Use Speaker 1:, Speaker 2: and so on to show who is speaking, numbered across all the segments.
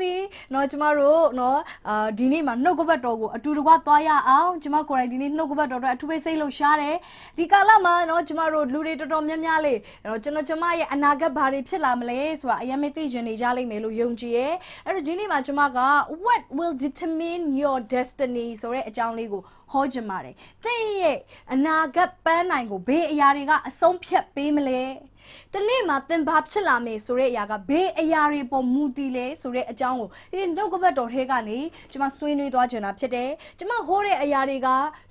Speaker 1: ပြီเนาะကျမတို့เนาะအာဒီနေ့မှာနှုတ်ကပတ်တော်ကိုအတူတကွသွားရအောင်ကျမကိုယ်တိုင်ဒီနေ့နှုတ်ကပတ်တော်တော့အထူးပဲစိတ်လှုပ်ရှားတယ်ဒီကာလမှာเนาะကျမတို့လူတွေတော်တော်များများလေးเนาะကျွန်တော်ကျမရဲ့အနာဂတ်ဘာတွေဖြစ်လာမလဲဆိုတာအရင်မသိရင်နေကြလိမ့်မယ်လို့ယုံကြည်ရဲအဲ့တော့ဒီနေ့မှာကျမက what will determine your destiny ဆိုတဲ့အကြောင်းလေးကိုဟောချင်ပါတယ်သင်ရဲ့အနာဂတ်ပန်းနိုင်ကိုဘေးအရာတွေကအဆုံးဖြတ်ပေးမလဲတနေ့မှာသင်ဘာဖြစ်လာမယ်ဆိုတဲ့အရာကဘေးအရာတွေပေါ်မူတည်လဲဆိုတဲ့အကြောင်းကိုဒီနှုတ်ကပတ်တော်ထဲကနေကျွန်မဆွေးနွေးသွားချင်တာဖြစ်တယ်ကျွန်မဟောတဲ့အရာတွေက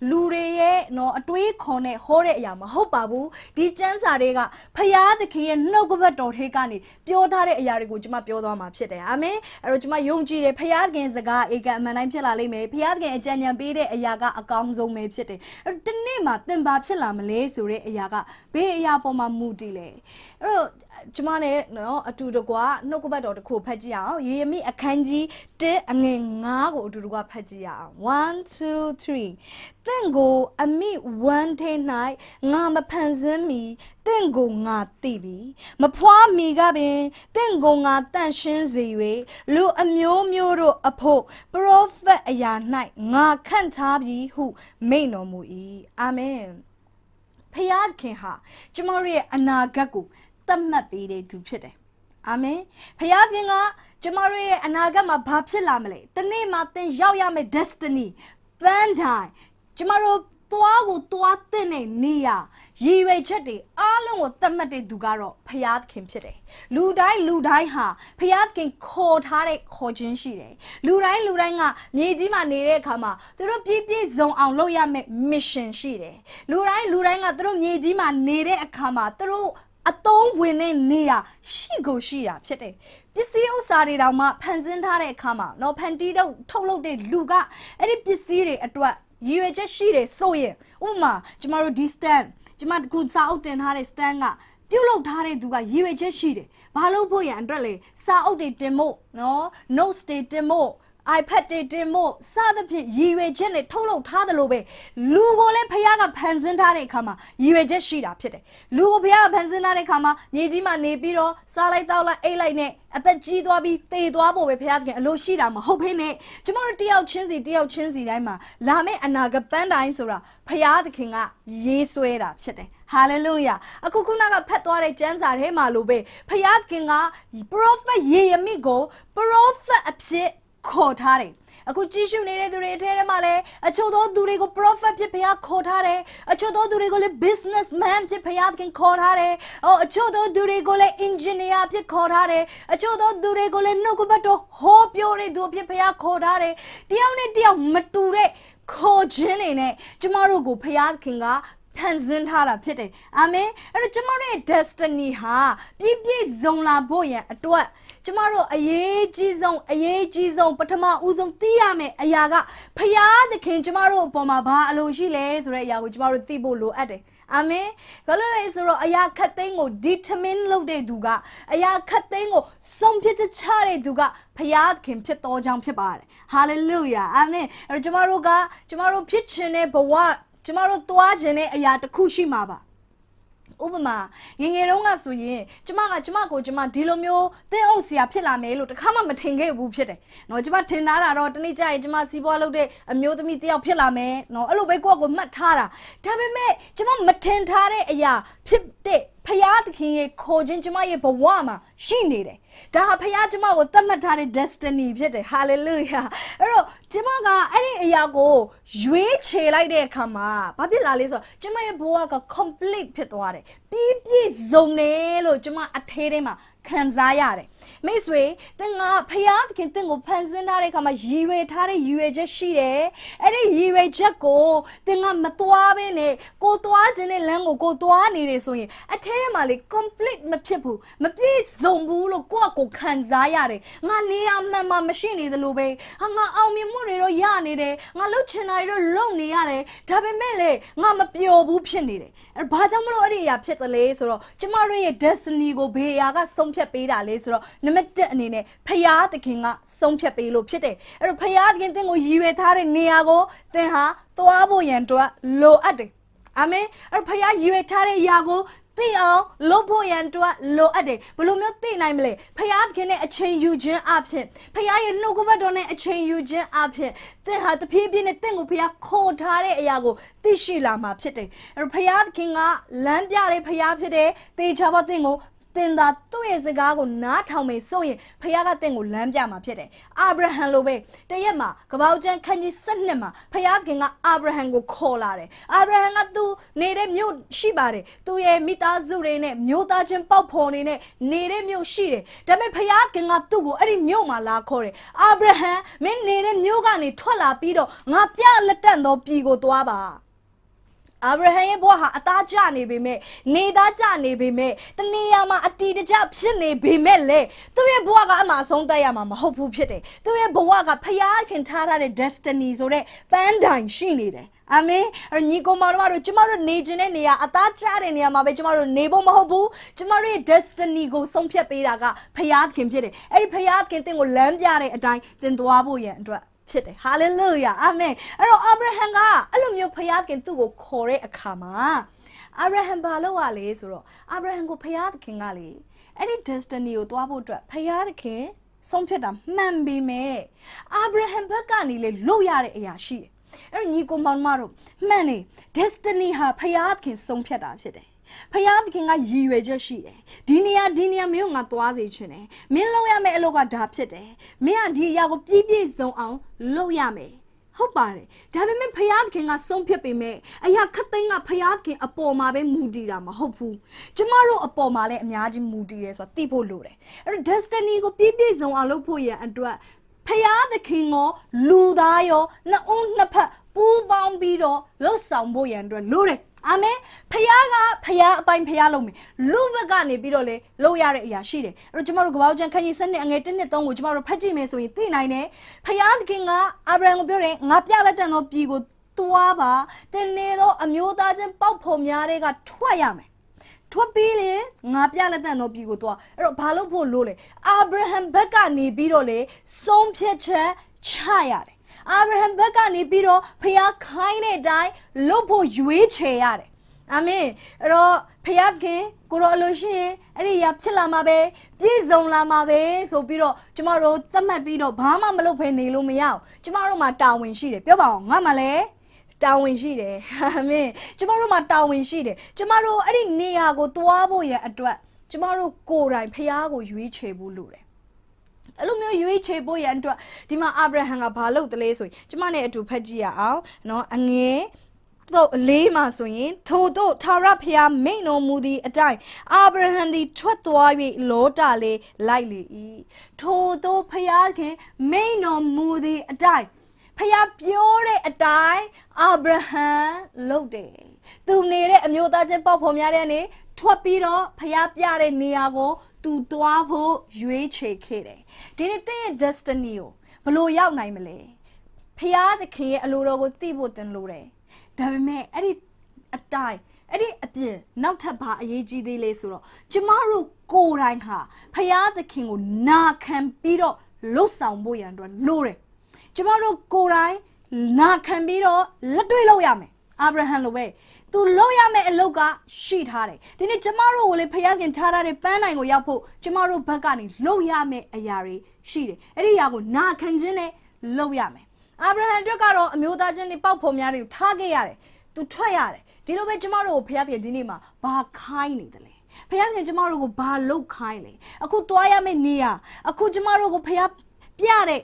Speaker 1: လူတွေရဲ့နော်အတွေးခေါ်နဲ့ဟောတဲ့အရာ မဟုတ်ပါဘူးဒီစံစာတွေကဖျားသခင်ရဲ့နှုတ်ကပတ်တော်ထဲကနေပြောထားတဲ့အရာတွေကိုကျွန်မပြောသွားမှာဖြစ်တယ်အာမင်အဲ့တော့ကျွန်မယုံကြည်တယ်ဖျားသခင်စကားအေကအမှန်တိုင်းဖြစ်လာလိမ့်မယ်ဖျားသခင်အကြံဉာဏ်ပေးတဲ့အရာကအကောင်းဆုံးပဲဖြစ်တယ်အဲ့တော့ဒီနေ့မှာသင်ဘာဖြစ်လာမလဲဆိုတဲ့အရာကဘေးအရာပေါ်မှာမူတည်လဲအဲ့တော့ကျမနဲ့နော်အတူတကွနှုတ်ကပတ်တော်တစ်ခုဖတ်ကြည့်အောင်ရေရမိအခန်းကြီး1အငယ်9ကိုအတူတကွဖတ်ကြည့်အောင်1 2 3တင့်ကိုအမိဝမ်းထဲ၌ငါမဖန်ဆင်းမီတင့်ကိုငါသိပြီမဖွားမီကပင်တင့်ကိုငါတန့်ရှင်းစေ၍လူအမျိုးမျိုးတို့အဖို့ပရောဖက်အရာ၌ငါခန့်ထားပြီဟုမိန့်တော်မူ၏အာမင်ဖျားခင်ဟာကျမတို့ရဲ့အနာဂတ်ကိုသတ်မှတ်ပေးတဲ့သူဖြစ်တယ်အာမင်ဖျားခင်ကကျမတို့ရဲ့အနာဂတ်မှာဘာဖြစ်လာမလဲတနေ့မှာသင်ရောက်ရမယ့် destiny ပန်းတိုင်းကျမတို့သွားကိုသွားတဲ့နေရာရည်ရွယ်ချက်တွေအားလုံးကိုသတ်မှတ်တဲ့သူကတော့ဖျားသခင်ဖြစ်တယ်။လူတိုင်းလူတိုင်းဟာဖျားသခင် ခေါ်ထားတဲ့ခေါ်ခြင်းရှိတယ်။လူတိုင်းလူတိုင်းကမြေကြီးမှာနေတဲ့အခါမှာသူတို့ပြည့်ပြည့်စုံအောင်လုပ်ရမယ့် mission ရှိတယ်။လူတိုင်းလူတိုင်းကသူတို့မြေကြီးမှာနေတဲ့အခါမှာသူတို့အတုံးဝင်တဲ့နေရာရှိကိုရှိတာဖြစ်တယ်ပစ္စည်းဥစ္စာတွေတောင်မှဖန်ဆင်းထားတဲ့အခါမှာเนาะဖန်တီးတော့ထုတ်လုပ်တဲ့လူကအဲ့ဒီပစ္စည်းတွေအတွက်ရည်ရွယ်ချက်ရှိတယ်ဆိုရင်ဥပမာကျမတို့ဒီ stand ကျမတခုစာအုပ်တင်ထားတဲ့ stand ကပြုတ်လောက်ထားတဲ့သူကရည်ရွယ်ချက်ရှိတယ်ဘာလို့ဖို့ရန်အတွက်လဲစာအုပ်တွေတင်ဖို့နော် notes တွေတင်ဖို့ iPad တွေတင်မို့စသဖြင့်ရည်ရွယ်ချက်နဲ့ထုတ်လုပ်ထားတယ်လို့ပဲလူကိုလည်းဖခင်ကဖန်ဆင်းထားတဲ့အခါမှာရည်ရွယ်ချက်ရှိတာဖြစ်တယ်လူကိုဖခင်ကဖန်ဆင်းထားတဲ့အခါမှာမြေကြီးမှာနေပြီးတော့စားလိုက်တောက်လိုက်အိတ်လိုက်နဲ့အသက်ကြီးသွားပြီးသေသွားဖို့ပဲဖခင်ကအလိုရှိတာမဟုတ်ဘဲနဲ့ကျမတို့တယောက်ချင်းစီတယောက်ချင်းစီတိုင်းမှာလာမယ့်အနာဂတ်ပန်းတိုင်းဆိုတာဖခင်သခင်ကရေးဆွဲတာဖြစ်တယ်ဟာလေလုယာအခုခုနကဖတ်သွားတဲ့ကျမ်းစာထဲမှာလိုပဲဖခင်ကပရောဖက်ယေရမိကိုပရောဖက်အဖြစ်ခေါ်ထားတယ်အခုကြည့်ရှုနေတဲ့သူတွေအထဲထဲမှာလည်းအချို့သောသူတွေကို prophet ဖြစ်ဖျားခေါ်ထားတယ်အချို့သောသူတွေကိုလည်း businessman ဖြစ်ဖျားခင်ခေါ်ထားတယ်ဟောအချို့သောသူတွေကိုလည်း engineer ဖြစ်ခေါ်ထားတယ်အချို့သောသူတွေကိုလည်းနှုတ်ကပတ်တော်ဟောပြောတဲ့သူဖြစ်ဖျားခေါ်ထားတယ်တယောက်နဲ့တယောက်မတူတဲ့ခေါ်ခြင်းတွေနဲ့ကျမတို့ကိုဖျားခင်ကဖန်ဆင်းထားတာဖြစ်တယ်အာမင်အဲ့တော့ကျမတို့ရဲ့ destiny ဟာပြည့်ပြည့်စုံလာဖို့ရန်အတွက်ကျမတို့အရေးကြီးဆုံးအရေးကြီးဆုံးပထမဦးဆုံးသိရမယ်အရာကဖရာသခင် ကျမတို့အပေါ်မှာဘာအလိုရှိလဲဆိုတဲ့အရာကိုကျမတို့သိဖို့လိုအပ်တယ်အာမင်ဘာလို့လဲဆိုတော့အရာခတ်သိန်းကို determine လုပ်တဲ့သူက အရာခတ်သိန်းကိုဆုံးဖြတ်ချက်ချတဲ့သူကဖရာခင်ဖြစ်တော်ကြောင်းဖြစ်ပါတယ်ဟာလေလုယာအာမင်အဲ့တော့ကျမတို့ကကျမတို့ဖြစ်ခြင်းတဲ့ဘဝကျမတို့သွားခြင်းတဲ့အရာတစ်ခုရှိမှာပါဥပမာငငယ်တုန်းကဆိုရင်ကျမကကျမကိုကျမဒီလိုမျိုးသင်းအုပ်ဆရာဖြစ်လာမယ်လို့တခါမှမထင်ခဲ့ဘူးဖြစ်တယ်။နော်ကျမထင်ထားတာတော့တနေ့ကျရင်ကျမစီးပွားလုပ်တဲ့အမျိုးသမီးတစ်ယောက်ဖြစ်လာမယ်နော်အဲ့လိုပဲကိုယ့်ကိုမှတ်ထားတာ။ဒါပေမဲ့ကျမမထင်ထားတဲ့အရာဖြစ်တဲ့ဖရာသခင်ရဲ့ခေါ်ခြင်းကျမရဲ့ဘဝမှာ ရှိနေတယ်ဒါဟာဖခင်ကျမကိုသတ်မှတ်ထားတဲ့ destiny ဖြစ်တယ် hallelujah အဲ့တော့ကျမကအဲ့ဒီအရာကို ရွေးချယ်လိုက်တဲ့အခါမှာဘာဖြစ်လာလဲဆိုတော့ကျမရဲ့ဘဝက complete ဖြစ်သွားတယ်ပြီးပြည့်စုံတယ်လို့ကျမအထဲထဲမှာခံစားရတယ်မိတ်ဆွေသင်ကဖယားသခင်သင်ကိုဖန်ဆင်းထားတဲ့အခါမှာရည်ရွယ်ထားတဲ့ရည်ရွယ်ချက်ရှိတယ်အဲ့ဒီရည်ရွယ်ချက်ကိုသင်ကမသွားဘဲနဲ့ကိုသွားခြင်းနဲ့လမ်းကိုကိုသွားနေတယ်ဆိုရင်အထဲထဲမှာလေ complete မဖြစ်ဘူးမပြည့်စုံဘူးလို့ကိုယ့်အကိုခံစားရတယ်ငါနေရာမှန်မှ မရှိနေသလိုပဲဟာငါအောင်မြင်မှုတွေတော့ရနေတယ်ငါလှုပ်ချင်တာတွေတော့လုပ်နေရတယ်ဒါပေမဲ့လေငါမပျော်ဘူးဖြစ်နေတယ်ဘာကြောင့်မလို့အဲ့ဒီအရာဖြစ်သလဲဆိုတော့ကျမတို့ရဲ့ destiny ကိုဘေးအရာကဆုံးဖြတ်ပေးတာလေဆိုတော့နံပါတ်1အနေနဲ့ဖရာသခင်ကဆုံးဖြတ်ပေးလို့ဖြစ်တယ်အဲ့တော့ဖရာသခင်တင့်ကိုရည်ရွယ်ထားတဲ့နေရာကိုသင်ဟာသွားဖို့ရန်အတွက်လိုအပ်တယ်အာမင်အဲ့တော့ဖရာရည်ရွယ်ထားတဲ့ຢာကိုသိအောင်လုပ်ဖို့ရန်အတွက်လိုအပ်တယ်ဘလို့မျိုးသိနိုင်မလဲဖရာသခင်နဲ့အချိန်ယူခြင်းအဖြစ်ဖရာရဲ့နှုတ်ကပတ်တော်နဲ့အချိန်ယူခြင်းအဖြစ်သင်ဟာတဖြည်းဖြည်းနဲ့သင်ကိုဖရာခေါ်ထားတဲ့အရာကိုသိရှိလာမှာဖြစ်တယ်အဲ့တော့ဖရာသခင်ကလမ်းပြတဲ့ဖရာဖြစ်တယ်တေချာဘသင်ကိုသင်သာသူ့ရဲ့စကားကိုနားထောင်မယ်ဆိုရင်ဖခင်ကသင်ကိုလမ်းပြမှာဖြစ်တယ်အာဗြဟံလိုပဲတရက်မှာကပောက်ကျမ်းခန်းကြီး7မှာဖခင်ကအာဗြဟံကိုခေါ်လာတယ်အာဗြဟံကသူနေတဲ့မြို့ရှိပါတယ်သူရဲ့မိသားစုတွေနဲ့မျိုးသားချင်းပေါက်ဖော်နေနဲ့နေတဲ့မြို့ရှိတယ်ဒါပေမဲ့ဖခင်ကသူ့ကိုအဲ့ဒီမြို့မှာလာခေါ်တယ်အာဗြဟံမင်းနေတဲ့မြို့ကနေထွက်လာပြီးတော့ငါပြလက်တန့်သောပြည်ကိုသွားပါအာဗြဟံရဲ့ဘဝဟာအသားကျနေပေမဲ့နေသားကျနေပေမဲ့တနေရာမှာအတီတကျဖြစ်နေပေမဲ့လေသူ့ရဲ့ဘဝကအမှဆုံးတက်ရမှာမဟုတ်ဘူးဖြစ်တယ်သူ့ရဲ့ဘဝကဖျားခင်ထားတဲ့ destiny ဆိုတဲ့ပန်းတိုင်ရှိနေတယ်အာမင်ညီကောင်မတို့ကျမတို့နေခြင်းတဲ့နေရာအသားကျတဲ့နေရာမှာပဲကျမတို့နေဖို့မဟုတ်ဘူးကျမတို့ရဲ့ destiny ကိုဆုံးဖြတ်ပေးတာကဖခင်ခင်ဖြစ်တယ်အဲ့ဒီဖခင်ခင်တင့်ကိုလမ်းပြတဲ့အတိုင်းတင်သွားဖို့ရန်အတွက်ဖြစ်တယ်ဟာလေလုယာအာမင်အဲ့တော့အာဗြဟံကအဲ့လိုမျိုးဖခင်သူ့ကိုခေါ်တဲ့အခါမှာအာဗြဟံဘာလုပ်ရလဲဆိုတော့အာဗြဟံကိုဖခင်ကလေအဲ့ဒီ destiny ကိုသွားဖို့အတွက်ဖခင်ဆုံးဖြတ်တာမှန်ပေမဲ့အာဗြဟံဘက်ကနေလေလုတ်ရတဲ့အရာရှိတယ်အဲ့တော့ညီကောင်မတို့မှန်နေ destiny ဟာဖခင်ဆုံးဖြတ်တာဖြစ်တယ်ဖယားသခင်ကရည်ရွယ်ချက်ရှိတယ်ဒီနေရာဒီနေရာမင်းကငါသွားစေချင်တယ်မင်းလုပ်ရမယ့်အလုပ်ကဒါဖြစ်တယ်မင်းကဒီအရာကိုပြည့်ပြည့်စုံအောင်လုပ်ရမယ်ဟုတ်ပါတယ်ဒါပေမဲ့ဖယားသခင်ကဆုံးဖြတ်ပေမဲ့အရာခတ်သိန်းကဖယားသခင်အပေါ်မှာပဲမူတည်တာမဟုတ်ဘူးကျမတို့အပေါ်မှာလည်းအများကြီးမူတည်တယ်ဆိုတာသိဖို့လိုတယ်အဲ့တော့ destiny ကိုပြည့်ပြည့်စုံအောင်လုပ်ဖို့ရန်အတွက်ဖယားသခင်ရောလူသားရောနှစ်ဦးနှစ်ဖက်ပူးပေါင်းပြီးတော့လှုပ်ဆောင်ဖို့ရန်အတွက်လိုတယ်အာမင်ဖခင်ကဖခင်အပိုင်းဖခင်လုပ်မယ်လူဘက်ကနေပြီးတော့လေလုပ်ရတဲ့အရာရှိတယ်အဲ့တော့ကျမတို့ကပောက်ကျန်ခန်းကြီးစနစ်အငယ်1နဲ့3ကိုကျမတို့ဖတ်ကြည့်မယ်ဆိုရင်သိနိုင်တယ်ဖခင်သခင်ကအာဗြဟံကိုပြောတယ်ငါပြလက်တန်သောပြည်ကိုသွားပါတင်းနေသောအမျိုးသားချင်းပေါက်ဖော်များတဲ့ကထွက်ရမယ်ထွက်ပြီးလေငါပြလက်တန်တော့ပြီကိုသွားအဲ့တော့ဘာလို့ဖို့လို့လဲအာဗြဟံဘက်ကနေပြီးတော့လေဆုံးဖြတ်ချက်ချရတယ်အာဗြဟံဘက်ကနေပြီးတော့ဖျားခိုင်းတဲ့အတိုင်းလုပ်ဖို့ရွေးချယ်ရတယ်အာမင်အဲ့တော့ဖျားခင်ကိုရောအလိုရှိရင်အဲ့ဒီရာဖြစ်လာမှာပဲပြည့်စုံလာမှာပဲဆိုပြီးတော့ကျမတို့သတ်မှတ်ပြီးတော့ဘာမှမလုပ်ဘဲနေလို့မရအောင်ကျမတို့မှာတာဝန်ရှိတယ်ပြောပါအောင်ငါမှလည်းတာဝန်ရှိတယ်အာမင်ကျမတို့မှာတာဝန်ရှိတယ်ကျမတို့အဲ့ဒီနေရာကိုသွားဖို့ရန်အတွက်ကျမတို့ကိုယ်တိုင်ဖျားကိုရွေးချယ်ဖို့လိုတယ်အဲ့လိုမျိုးရွေးချယ်ဖို့ရန်အတွက်ဒီမှာအာဗြဟံကဘာလုပ်တလဲဆိုရင်ကျမနဲ့အတူဖတ်ကြည့်ရအောင်နော်အငယ်တော့အလေးမှာဆိုရင်ထို့သောထာရဖျားမိန်တော်မူသည့်အတိုင်းအာဗြဟံသည်ထွက်သွား၍လောတာလေလိုက်လေ၏ထို့သောဖျားခင်မိန်တော်မူသည့်အတိုင်းဖျားပြောတဲ့အတိုင်းအာဗြဟံလုပ်တယ်သူနေတဲ့အမျိုးသားချင်းပေါ့ဖော်များတဲ့နေထွက်ပြီးတော့ဖျားပြတဲ့နေရာကို သူသွားဖို့ရွေးချယ်ခဲ့တယ်ဒီနေ့သင်ရဲ့ destiny ကိုဘလို့ရောက်နိုင်မလဲဖရာသခင်ရဲ့အလိုတော်ကိုသိဖို့သင်လိုတယ်ဒါပေမဲ့အဲ့ဒီအတိုင်းအဲ့ဒီအပြင်နောက်ထပ်ဘာအရေးကြီးသေးလဲဆိုတော့ကျမတို့ကိုယ်တိုင်ဟာဖရာသခင်ကိုနာခံပြီးတော့လှုပ်ဆောင်ဖို့ရန်အတွက်လိုတယ်ကျမတို့ကိုယ်တိုင်နာခံပြီးတော့လက်တွေ့လုပ်ရမယ်အာဗြဟံလိုပဲသူလုပ်ရမယ့်အလုပ်ကရှိထားတယ်ဒီနေ့ကျမတို့ကိုလေဖခင်ထားထားတဲ့ပန်းနိုင်ကိုရောက်ဖို့ကျမတို့ဘက်ကနေလုပ်ရမယ့်အရာတွေရှိတယ်အဲ့ဒီအရာကိုနာခံခြင်းနဲ့လုပ်ရမယ်အာဗြဟံအတွက်ကတော့အမျိုးသားချင်းတွေပေါက်ဖော်များတွေကိုထားခဲ့ရတယ်သူထွက်ရတယ်ဒီလိုပဲကျမတို့ကိုဖခင်ဒီနေ့မှာဘာခိုင်းနေတယ်လဲဖခင်ကျမတို့ကိုဘာလုပ်ခိုင်းလဲအခုသွားရမယ့်နေရာအခုကျမတို့ကိုဖခင်ပြတဲ့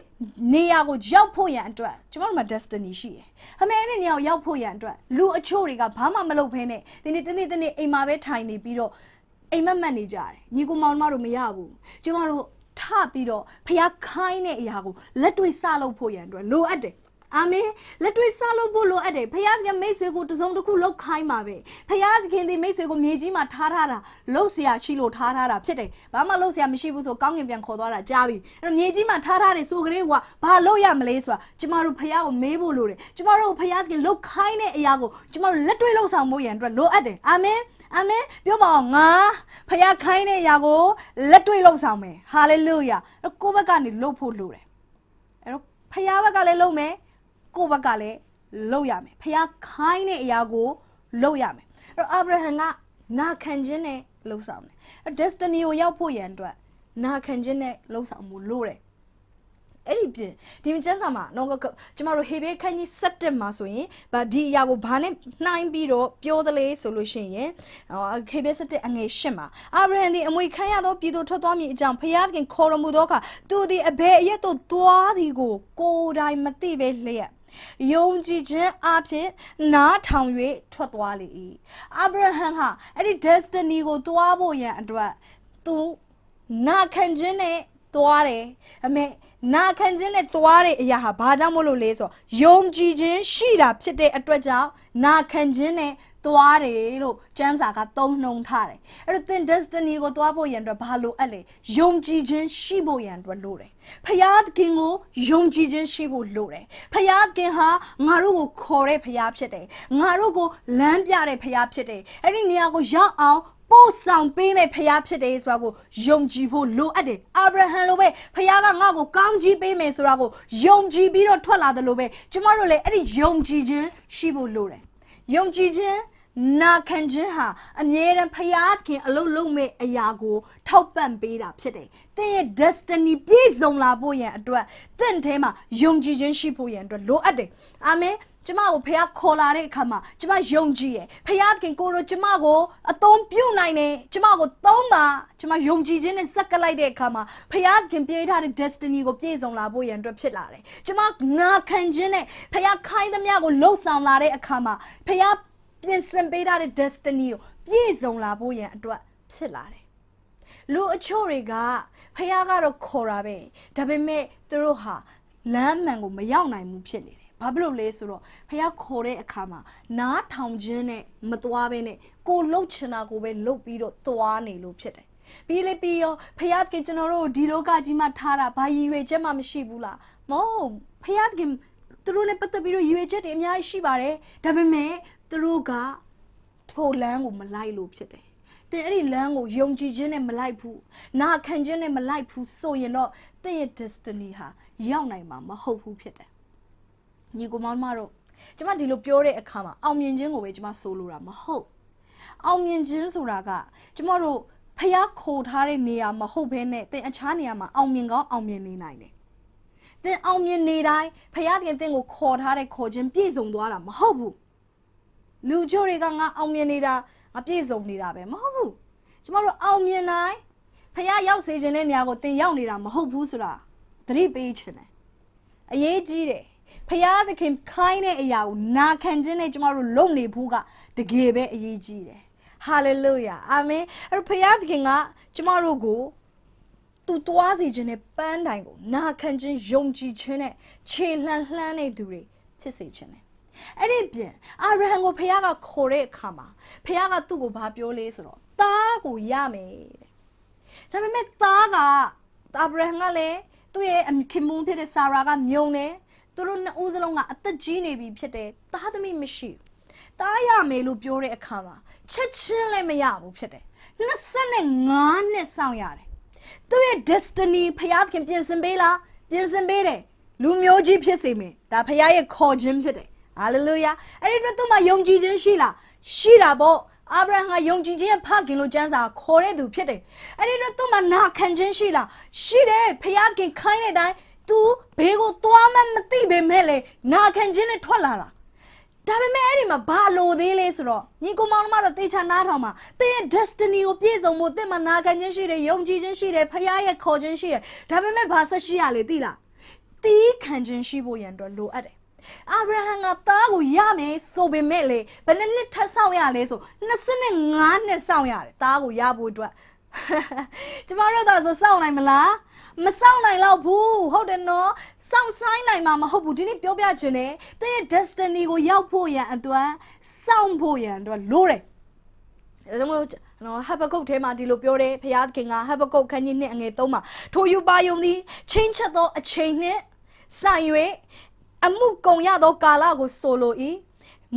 Speaker 1: နေရာကိုရောက်ဖို့ရန်အတွက်ကျမတို့မှာ destiny ရှိတယ်အမေအဲ့ဒီနေရာကိုရောက်ဖို့ရန်အတွက်လူအချို့တွေကဘာမှမလုပ်ဘဲနဲ့ဒီနေ့တနေ့တနေ့အိမ်မှာပဲထိုင်နေပြီးတော့အိမ်မက်မက်နေကြတယ်ညီကိုမောင်တို့မရဘူးကျမတို့ထပြီးတော့ဖះခိုင်းတဲ့အရာကိုလက်တွေ့စလုပ်ဖို့ရန်အတွက်လိုအပ်တယ်အာမင်လက်တွေ့ဆလို့ဖို့လိုအပ်တယ်ဖခင်ကမိတ်ဆွေကိုတစုံတစ်ခုလောက်ခိုင်းပါပဲဖခင်ကမိတ်ဆွေကိုမြေကြီးမှာထားထားတာလှုပ်เสียရှိလို့ထားထားတာဖြစ်တယ်ဘာမှလှုပ်เสียမရှိဘူးဆိုကောင်းကင်ပြန်ခေါ်သွားတာကြားပြီအဲ့တော့မြေကြီးမှာထားထားတယ်ဆိုကလေးကဘာလှုပ်ရမလဲဆိုတာကျမတို့ဖခင်ကိုမေးဖို့လိုတယ်ကျမတို့ကိုဖခင်ကလှုပ်ခိုင်းတဲ့အရာကိုကျမတို့လက်တွေ့လှုပ်ဆောင်ဖို့ရန်အတွက်လိုအပ်တယ်အာမင်အာမင်ပြောပါအောင်ငါဖခင်ခိုင်းတဲ့အရာကိုလက်တွေ့လှုပ်ဆောင်မယ်ဟာလေလုယာကိုယ့်ဘက်ကနေလှုပ်ဖို့လိုတယ်အဲ့တော့ဖခင်ဘက်ကလည်းလှုပ်မယ်ကိုယ့်ဘက်ကလည်းလုပ်ရမယ်ဖခင်ခိုင်းတဲ့အရာကိုလုပ်ရမယ်အဲ့တော့အာဗြဟံကနာခံခြင်းနဲ့လှုပ်ဆောင်တယ်အဲ့ destiny ကိုရောက်ဖို့ရန်အတွက်နာခံခြင်းနဲ့လှုပ်ဆောင်မှုလို့တယ်အဲ့ဒီပြင်ဒီကျမ်းစာမှာတော့ကျမတို့ဟေဘေခန်းကြီး7မှာဆိုရင်ဗာဒီအရာကိုဘာနဲ့နှိုင်းပြီးတော့ပြောသလဲဆိုလို့ရှိရင်ဟေဘေ7အငယ်8မှာအာဗြဟံသည်အမွေခံရသောပြည်သူထွက်သွားမည်အကြောင်းဖျားသခင်ခေါ်တော်မူသောအခါသူသည်အဘယ်အရက်သို့သွားသည်ကို ကိုယ်တိုင်မသိဘဲလျက်ယုံကြည်ခြင်းအပြင်နားထောင်၍ထွက်သွားလေ၏အာဗြဟံဟာအဲ့ဒီ destiny ကိုသွားဖို့ရန်အတွက်သူနာခံခြင်းနဲ့သွားတယ်အမေနာခံခြင်းနဲ့သွားတဲ့အရာဟာဘာကြောင့်မလို့လဲဆိုယုံကြည်ခြင်းရှိတာဖြစ်တဲ့အတွက်ကြောင့်နာခံခြင်းနဲ့သွားတယ်လို့ကျမ်းစာကသုံးနှုံထားတယ်အဲ့တော့သင် destiny ကိုသွားဖို့ရန်အတွက်ဘာလိုအပ်လဲယုံကြည်ခြင်းရှိဖို့ရန်အတွက်လိုတယ်ဖယားသခင်ကိုယုံကြည်ခြင်းရှိဖို့လိုတယ်ဖယားသခင်ဟာငါတို့ကိုခေါ်တဲ့ဖယားဖြစ်တယ်ငါတို့ကိုလမ်းပြတဲ့ဖယားဖြစ်တယ်အဲ့ဒီနေရာကိုရောက်အောင်ပို့ဆောင်ပေးမဲ့ဖရားဖြစ်တယ်ဆိုတာကိုယုံကြည်ဖို့လိုအပ်တယ်အာဗြဟံလိုပဲဖရားကငါ့ကိုကောင်းကြီးပေးမယ်ဆိုတာကိုယုံကြည်ပြီးတော့ထွက်လာတယ်လို့ပဲကျမတို့လည်းအဲ့ဒီယုံကြည်ခြင်းရှိဖို့လိုတယ်ယုံကြည်ခြင်းနာခံခြင်းဟာအမြဲတမ်းဖျားခင် အလုပ်လုပ်မဲ့အရာကိုထောက်ပံ့ပေးတာဖြစ်တယ်။သင်ရဲ့ destiny ပြည့်စုံလာဖို့ရန်အတွက်သင်ထဲမှာယုံကြည်ခြင်းရှိဖို့ရန်အတွက်လိုအပ်တယ်။အာမင်။ကျမကိုဖះခေါ်လာတဲ့အခါမှာကျမယုံကြည်ရယ်ဖះခင်ကိုတော့ကျမကိုအသုံးပြုနိုင်တယ်ကျမကိုသုံးပါကျမယုံကြည်ခြင်းနဲ့ဆက်ကလိုက်တဲ့အခါမှာဖះခင်ပြေးထားတဲ့ destiny ကိုပြည့်စုံလာဖို့ရန်အတွက်ဖြစ်လာတယ်ကျမနာခံခြင်းနဲ့ဖះခိုင်းသမျှကိုလှုပ်ဆောင်လာတဲ့အခါမှာဖះပြင်ဆင်ပေးထားတဲ့ destiny ကိုပြည့်စုံလာဖို့ရန်အတွက်ဖြစ်လာတယ်လူအချို့တွေကဖះကတော့ခေါ်တာပဲဒါပေမဲ့သူတို့ဟာလမ်းမှန်ကိုမရောက်နိုင်ဘူးဖြစ်နေတယ်ဘာဖြစ်လို့လဲဆိုတော့ဖះခေါ်တဲ့အခါမှာနားထောင်ခြင်းနဲ့မသွားဘဲနဲ့ကိုလှုပ်ချင်တာကိုပဲလှုပ်ပြီးတော့သွားနေလို့ဖြစ်တယ်ပြီးလေပြီးရောဖះကကျွန်တော်တို့ဒီလောကကြီးမှာထားတာဘာရည်ရွယ်ချက်မှမရှိဘူးလားမဟုတ်ဖះကသူတို့နဲ့ပတ်သက်ပြီးတော့ရည်ရွယ်ချက်တွေအများကြီးရှိပါတယ်ဒါပေမဲ့သူတို့ကထိုလမ်းကိုမလိုက်လို့ဖြစ်တယ်။တင်အဲ့ဒီလမ်းကိုယုံကြည်ခြင်းနဲ့မလိုက်ဘူး။နာခံခြင်းနဲ့မလိုက်ဘူးဆိုရင်တော့တင်ရဲ့ destiny ဟာရောက်နိုင်မှာမဟုတ်ဘူးဖြစ်တယ်။ညီကောင်မတို့ကျမဒီလိုပြောတဲ့အခါမှာအောင်မြင်ခြင်းကိုပဲကျမဆိုလိုတာမဟုတ်။အောင်မြင်ခြင်းဆိုတာကကျမတို့ဖျားခိုထားတဲ့နေရာမဟုတ်ဘဲနဲ့တင်အခြားနေရာမှာအောင်မြင်ကောင်းအောင်မြင်နေနိုင်တယ်။တင်အောင်မြင်နေတိုင်းဖျားတင်တင်ကိုခေါ်ထားတဲ့ခေါ်ခြင်းပြည့်စုံသွားတာမဟုတ်ဘူးလူချို့တွေကငါအောင်မြင်နေတာငါပြည့်စုံနေတာပဲမဟုတ်ဘူးကျမတို့အောင်မြင်နိုင်ဖះရောက်စေခြင်းတဲ့နေရာကိုတင်ရောက်နေတာမဟုတ်ဘူးဆိုတာသတိပေးချင်တယ်အရေးကြီးတယ်ဖះသခင်ခိုင်းတဲ့အရာကိုနာခံခြင်းနဲ့ကျမတို့လုပ်နေဖို့ကတကယ်ပဲအရေးကြီးတယ်ဟာလေလုယာအာမင်အဲ့ဖះသခင်ကကျမတို့ကိုသူတွားစီခြင်းနဲ့ပန်းတိုင်ကိုနာခံခြင်းယုံကြည်ခြင်းနဲ့ခြေလှမ်းလှမ်းနေသူတွေဖြစ်စေခြင်းနဲ့အဲ့ဒီပြင်အာရဟံကိုဖခင်ကခေါ်တဲ့အခါမှာဖခင်ကသူ့ကိုဘာပြောလဲဆိုတော့သားကိုရမယ်တဲ့ဒါပေမဲ့သားကအာဗြဟံကလည်းသူ့ရဲ့ခင်မွန်းဖြစ်တဲ့ဆာရာကမြုံတယ်သူတို့နှစ်ဦးစလုံးကအသက်ကြီးနေပြီဖြစ်တယ်သားသမီးမရှိဘူးတားရမယ်လို့ပြောတဲ့အခါမှာချက်ချင်းလည်းမရဘူးဖြစ်တယ်25နှစ်စောင့်ရတယ်သူ့ရဲ့ destiny ဖခင်ပြင်ဆင်ပေးလားပြင်ဆင်ပေးတယ်လူမျိုးကြီးဖြစ်စေမယ်ဒါဖခင်ရဲ့ခေါ်ခြင်းဖြစ်တယ်ဟာလေလုယာအဲ့ဒီအတွက်သူ့မှာယုံကြည်ခြင်းရှိလားရှိတာပေါ့အာဗြဟံကယုံကြည်ခြင်းရဲ့ဖခင်လို့ကျမ်းစာခေါ်တဲ့သူဖြစ်တယ်အဲ့ဒီတော့သူ့မှာနာခံခြင်းရှိလားရှိတယ်ဖခင်ခိုင်းတဲ့အတိုင်း तू ဘေးကိုသွားမှမသိပေမဲ့လေနာခံခြင်းနဲ့ထွက်လာတာဒါပေမဲ့အဲ့ဒီမှာဘာလို့သေးလဲဆိုတော့ညီကောင်မောင်တို့တော့တေချာနားထောင်မှာသင်ရဲ့ destiny ကိုပြည့်စုံဖို့သင်မှာနာခံခြင်းရှိတယ်ယုံကြည်ခြင်းရှိတယ်ဖခင်ရဲ့ခေါ်ခြင်းရှိတယ်ဒါပေမဲ့ဘာဆက်ရှိရလဲသိလားတီးခံခြင်းရှိဖို့ရန်အတွက်လိုအပ်တယ်အာဗြဟံကသားကိုရမယ်ဆိုပေမဲ့လေဘယ်နှစ်နှစ်ထပ်ဆောင်ရလဲဆို25နှစ်ဆောင်ရတယ်သားကိုရဖို့အတွက်ကျမတို့တော့ဆိုစောင့်နိုင်မလားမစောင့်နိုင်တော့ဘူးဟုတ်တယ်နော်စောင့်ဆိုင်နိုင်မှာမဟုတ်ဘူးဒီနေ့ပြောပြချင်တယ်တရဲ့ destiny ကိုရောက်ဖို့ရန်အတွက်စောင့်ဖို့ရန်အတွက်လိုတယ်ဒါကြောင့်မို့နော်ဟဘကုတ်ထဲမှာဒီလိုပြောတယ်ဖရာခင်ကဟဘကုတ်ခန်းကြီးနှစ်အငယ်သုံးမှာထိုယူပါယုံသည်ချင်းချက်သော အချိန်နှင့်ဆိုင်၍အမှုကုံရသောကာလကိုဆိုလို၏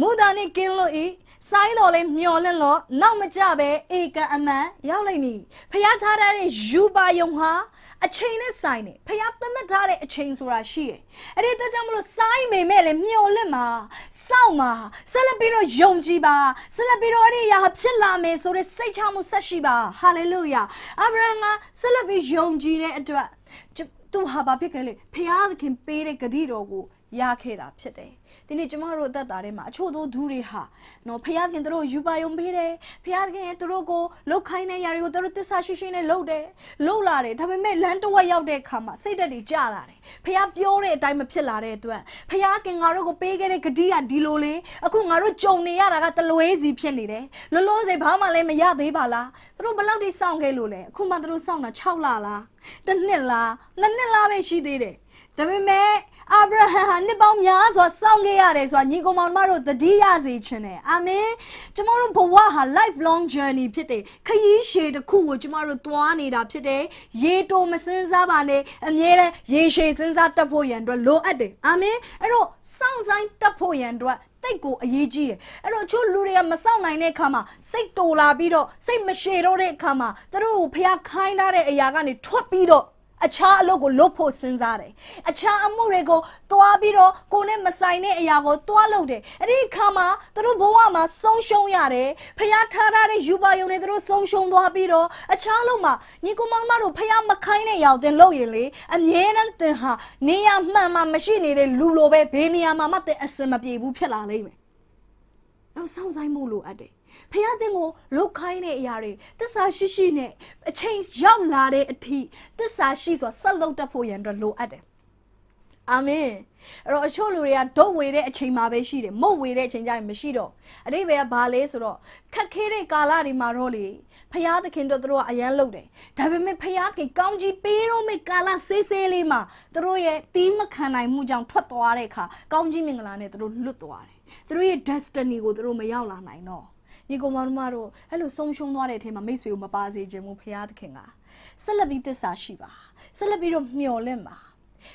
Speaker 1: မူတာနှင့်ကင်းလွတ်၏စိုင်းတော်လည်းမျောလင့်လော့နောက်မကြပဲဧကအမှန်ရောက်လိမ့်မည်ဖျားထားတဲ့ယူပါယုံဟာအချိန်နဲ့ဆိုင်တယ်ဖះသမတ်ထားတဲ့အချိန်ဆိုတာရှိတယ်အဲ့ဒီတော့ကြောင့်မလို့စိုင်းမိမဲ့လည်းမျောလက်မှာစောင့်မှာဆက်လက်ပြီးတော့ယုံကြည်ပါဆက်လက်ပြီးတော့အဲ့ဒီရာဖြစ်လာမယ်ဆိုတဲ့စိတ်ချမှုဆက်ရှိပါဟာလေလုယာအာဗြဟံကဆက်လက်ပြီးယုံကြည်တဲ့အတွက်သူဟာဘာဖြစ်ခဲ့လဲဖះသခင်ပေးတဲ့ဂတိတော်ကိုရခဲ့တာဖြစ်တယ်။ဒီနေ့ကျမတို့အသက်တာထဲမှာအချို့သောသူတွေဟာနော်ဖခင်သူတို့ယူပါယုံပေးတယ်။ဖခင်သူတို့ကိုလောက်ခိုင်းတဲ့ຢာတွေကိုသူတို့တစ္ဆာရှိရှိနဲ့လှုပ်တယ်။လှုပ်လာတယ်။ဒါပေမဲ့လမ်းတစ်ဝက်ရောက်တဲ့အခါမှာစိတ်ဓာတ်တွေကျလာတယ်။ဖခင်ပြောတဲ့အတိုင်းမဖြစ်လာတဲ့အတွက်ဖခင်ငါတို့ကိုပေးခဲ့တဲ့ဂတိကဒီလိုလေအခုငါတို့ကြုံနေရတာကတလွဲစီဖြစ်နေတယ်။လောလောဆယ်ဘာမှလည်းမရသေးပါလား။သူတို့ဘလောက်ထိစောင့်ခဲ့လို့လဲ။အခုမှသူတို့စောင့်တာ6လလား။တစ်နှစ်လားနှစ်နှစ်လားပဲရှိသေးတယ်။ဒါပေမဲ့အာဗြဟံဟာနှစ်ပေါင်းများစွာစောင့်ခဲ့ရတယ်ဆိုတာညီကောင်မောင်တို့သတိရစေချင်တယ်အာမင်ကျမတို့ဘဝဟာ life long journey ဖြစ်တယ်ခရီးရှည်တစ်ခုကိုကျမတို့သွားနေတာ ဖြစ်တယ်ရေတိုမစင်းစားပါနဲ့အမြဲတမ်းရေရှည်စင်းစားတတ်ဖို့ရန်အတွက်လိုအပ်တယ်အာမင်အဲ့တော့စောင့်ဆိုင်တတ်ဖို့ရန်အတွက်တိတ်ကိုအရေးကြီးတယ်အဲ့တော့ချို့လူတွေကမဆောင်နိုင်တဲ့အခါမှာစိတ်တိုလာပြီးတော့စိတ်မရှည်တော့တဲ့အခါမှာသူတို့ကိုဖျားခိုင်းထားတဲ့အရာကနေထွက်ပြီးတော့အခြားအလုပ်ကိုလုပ်ဖို့စဉ်းစားတယ်အခြားအမှုတွေကိုသွားပြီးတော့ကိုနဲ့မဆိုင်တဲ့အရာကိုသွားလုပ်တယ်အဲ့ဒီအခါမှာသူတို့ဘဝမှာဆုံးရှုံးရတယ်ဖျားထားထားတဲ့ယူပါယုံတွေသူတို့ဆုံးရှုံးသွားပြီးတော့အခြားလုပ်မှာညီကောင်မတို့ဖျားမခိုင်းတဲ့အရာကိုသင်လုပ်ရင်လေအမြဲတမ်းသင်ဟာနေရာမှန်မှမရှိနေတဲ့လူလိုပဲဘေးနေရာမှာမှသင်အစင်မပြေဘူးဖြစ်လာလိမ့်မယ်နောက်ဆောင်ဆိုင်မှုလိုအပ်တယ်ဖခင်တင်ကိုလုတ်ခိုင်းတဲ့အရာတွေတစ္ဆာရှိရှိနဲ့အချိန်ရောက်လာတဲ့အထိတစ္ဆာရှိစွာဆက်လုပ်တတ်ဖို့ရန်အတွက်လိုအပ်တယ်အာမင်အဲ့တော့အချို့လူတွေကဒုတ်ဝေတဲ့အချိန်မှာပဲရှိတယ်မုတ်ဝေတဲ့အချိန်ကျရင်မရှိတော့အတိဘယ်ကဘာလဲဆိုတော့ခက်ခဲတဲ့ကာလတွေမှာတော့လေဖရာသခင်တို့တို့ကအရန်လုပ်တယ်ဒါပေမဲ့ဖရာခင်ကောင်းကြီးပေးတော့မဲ့ကာလဆေးဆေးလေးမှာတို့ရဲ့တီးမခံနိုင်မှုကြောင့်ထွက်သွားတဲ့အခါကောင်းကြီးမင်္ဂလာနဲ့တို့လွတ်သွားတယ်တို့ရဲ့ destiny ကိုတို့မရောက်လာနိုင်တော့ညီကောင်မောင်တို့တို့အဲ့လိုဆုံးရှုံးသွားတဲ့အထဲမှာမိတ်ဆွေကိုမပါစေခြင်းဘူးဖရာသခင်ကဆက်လက်ပြီးတစ္ဆာရှိပါဆက်လက်ပြီးတော့မျော်လင့်ပါ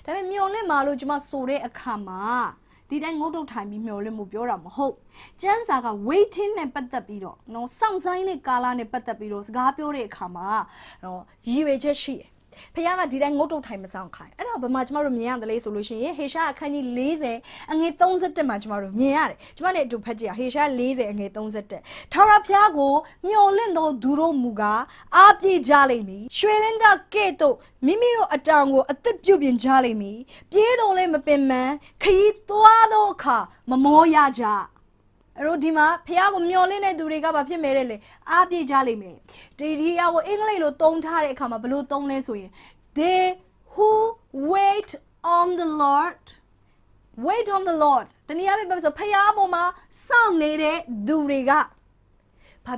Speaker 1: ဒါပေမဲ့မျော်လင့်ပါလို့ကျွန်မဆိုတဲ့အခါမှာဒီတိုင်းငုတ်တုတ်ထိုင်ပြီးမျော်လင့်မှုပြောတာမဟုတ်ကျန်းစာက waiting နဲ့ပတ်သက်ပြီးတော့နော်စောင့်ဆိုင်းတဲ့ကာလနဲ့ပတ်သက်ပြီးတော့စကားပြောတဲ့အခါမှာနော်ရည်ရွယ်ချက်ရှိတယ်ဖခင်ကဒီတိုင်းငုတ်တုတ်ထိုင်မဆောင်ခိုင်းအဲ့တော့ဗမာကျမတို့မြင်ရတယ်လေဆိုလို့ရှိရင်ဟေရှာအခန်းကြီး40အငွေ31မှာကျမတို့မြင်ရတယ်ကျမလည်းအတူဖတ်ကြည့်ရဟေရှာ40အငွေ31ထာဝရဘုရားကိုမျှော်လင့်သောသူတို့မူကားအားပြေကြလိမ့်မည်ရွှေလင်းတကဲ့သို့မိမိတို့အတောင်ကို အသက်ပြုတ်ပြင်ကြလိမ့်မည်ပြေးတော်လည်းမပင်ပန်းခရီးသွားသောအခါမမောရကြအဲ့တော့ဒီမှာဖះကိုမျောလင်းတဲ့သူတွေကဘာဖြစ်မဲတဲ့လဲအားပြေကြလိမ့်မယ်ဒီဒီအရကိုအင်္ဂလိပ်လိုသုံးထားတဲ့အခါမှာဘလို့သုံးလဲဆိုရင် they who wait on the lord wait on the lord တနည်းအားဖြင့်ပြောဆိုဖះပေါ်မှာစောင့်နေတဲ့သူတွေကဘာ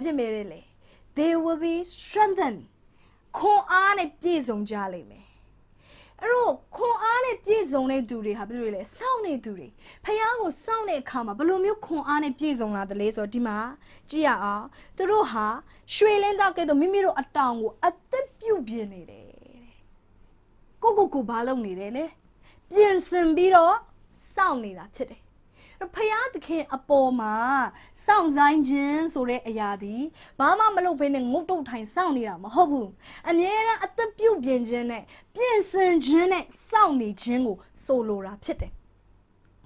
Speaker 1: ဖြစ်မဲတဲ့လဲ they will be strengthened ခွန်အားနဲ့ပြည့်စုံကြလိမ့်မယ်အဲ့တော့ခွန်အားနဲ့ပြည့်စုံတဲ့သူတွေဟာဘယ်လိုလဲစောင့်နေသူတွေဖះကိုစောင့်တဲ့အခါမှာဘယ်လိုမျိုးခွန်အားနဲ့ပြည့်စုံလာတယ်လဲဆိုတော့ဒီမှာကြည့်ရအောင်သူတို့ဟာရွှေလင်းတောက်ကဲတော့မိမိတို့အတောင်ကိုအသက်ပြုတ်ပြင်းနေတယ်ကိုကိုကိုဘာလုပ်နေတယ်လဲပြင်ဆင်ပြီးတော့စောင့်နေတာဖြစ်တယ်ဖယားသခင်အပေါ်မှာစောင့်ဆိုင်ခြင်းဆိုတဲ့အရာဒီဘာမှမလုပ်ဘဲနဲ့ငုတ်တုတ်ထိုင်စောင့်နေတာမဟုတ်ဘူးအမြဲတမ်းအသက်ပြုတ်ပြင်းခြင်းနဲ့ပြင်ဆင်ခြင်းနဲ့စောင့်နေခြင်းကို ဆိုလိုတာဖြစ်တယ်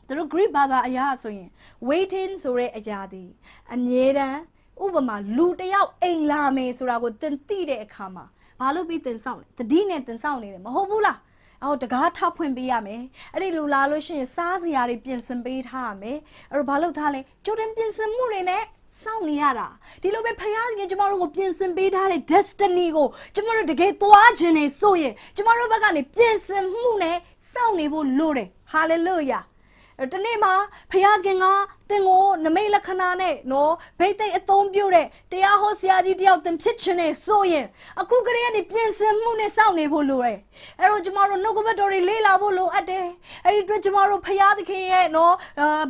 Speaker 1: သူတို့ Greek ဘာသာအရာဆိုရင် waiting ဆိုတဲ့အရာဒီအမြဲတမ်းဥပမာလူတယောက်အိမ်လာမယ်ဆိုတာကိုသင်သိတဲ့အခါမှာဘာလို့ပြီးသင်ဆောင်လဲတတိနဲ့သင်ဆောင်နေတယ်မဟုတ်ဘူးလားအော်တကားထောက်ဖွင့်ပေးရမယ်အဲ့ဒီလိုလာလို့ရှိရင်စားစရာတွေပြင်ဆင်ပေးထားရမယ်အဲ့တော့ဘာလို့ထားလဲကြိုတင်ပြင်ဆင်မှုတွေနဲ့စောင့်နေရတာဒီလိုပဲဖခင်ကကျမတို့ကိုပြင်ဆင်ပေးထားတဲ့ destiny ကိုကျမတို့တကယ်သွားခြင်းနေဆိုရင်ကျမတို့ဘက်ကနေပြင်ဆင်မှုနဲ့စောင့်နေဖို့လိုတယ် hallelujah တနေ့မှာဖယားခင်ကသင်ကိုနမိတ်လက္ခဏာနဲ့နော်ဘိတ်သိက်အသုံးပြုတဲ့တရားဟောဆရာကြီးတယောက်သင်ဖြစ်ချင်နေဆိုရင်အခုကလေးကနေပြင်ဆင်မှုနဲ့စောင့်နေဖို့လိုတယ်။အဲ့တော့ကျမတို့နှုတ်ကပတ်တော်တွေလေ့လာဖို့လိုအပ်တယ်။အဲ့ဒီအတွက်ကျမတို့ဖယားသခင်ရဲ့နော်